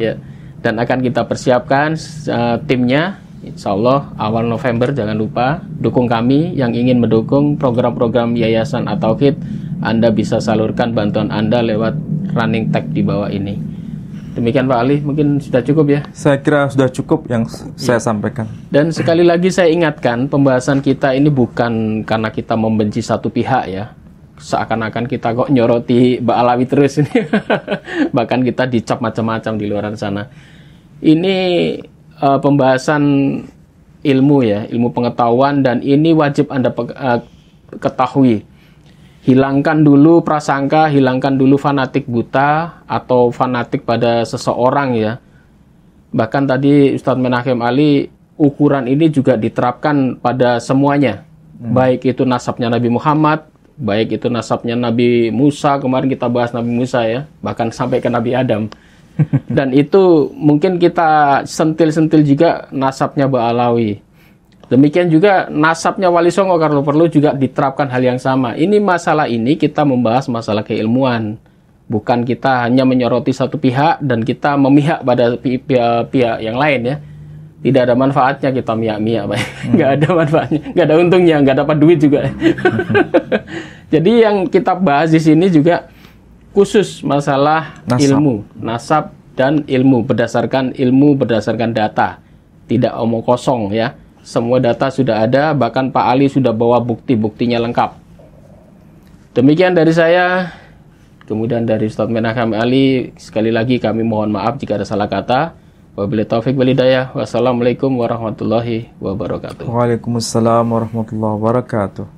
Ya. Dan akan kita persiapkan uh, timnya Insya Allah awal November jangan lupa dukung kami yang ingin mendukung program-program Yayasan atau kit Anda bisa salurkan bantuan Anda lewat running tag di bawah ini. Demikian Pak Ali, mungkin sudah cukup ya? Saya kira sudah cukup yang saya iya. sampaikan. Dan sekali lagi saya ingatkan, pembahasan kita ini bukan karena kita membenci satu pihak ya. Seakan-akan kita kok nyoroti Mbak Alawi terus ini. Bahkan kita dicap macam-macam di luar sana. Ini uh, pembahasan ilmu ya, ilmu pengetahuan dan ini wajib Anda uh, ketahui. Hilangkan dulu prasangka, hilangkan dulu fanatik buta atau fanatik pada seseorang ya. Bahkan tadi Ustadz Menakem Ali ukuran ini juga diterapkan pada semuanya. Hmm. Baik itu nasabnya Nabi Muhammad, baik itu nasabnya Nabi Musa, kemarin kita bahas Nabi Musa ya, bahkan sampai ke Nabi Adam. Dan itu mungkin kita sentil-sentil juga nasabnya Mbak Alawi. Demikian juga nasabnya Wali Songo kalau perlu juga diterapkan hal yang sama. Ini masalah ini kita membahas masalah keilmuan. Bukan kita hanya menyoroti satu pihak dan kita memihak pada pihak-pihak yang lain ya. Tidak ada manfaatnya kita miak-miak, Pak. Hmm. Nggak ada manfaatnya, nggak ada untungnya, nggak dapat duit juga. Hmm. Jadi yang kita bahas di sini juga khusus masalah nasab. ilmu, nasab dan ilmu berdasarkan ilmu berdasarkan data. Tidak omong kosong ya. Semua data sudah ada, bahkan Pak Ali sudah bawa bukti-buktinya lengkap. Demikian dari saya. Kemudian dari Ustaz Menakam Ali, sekali lagi kami mohon maaf jika ada salah kata. Wabillahi taufik walidayah. Wassalamualaikum warahmatullahi wabarakatuh. Waalaikumsalam warahmatullahi wabarakatuh.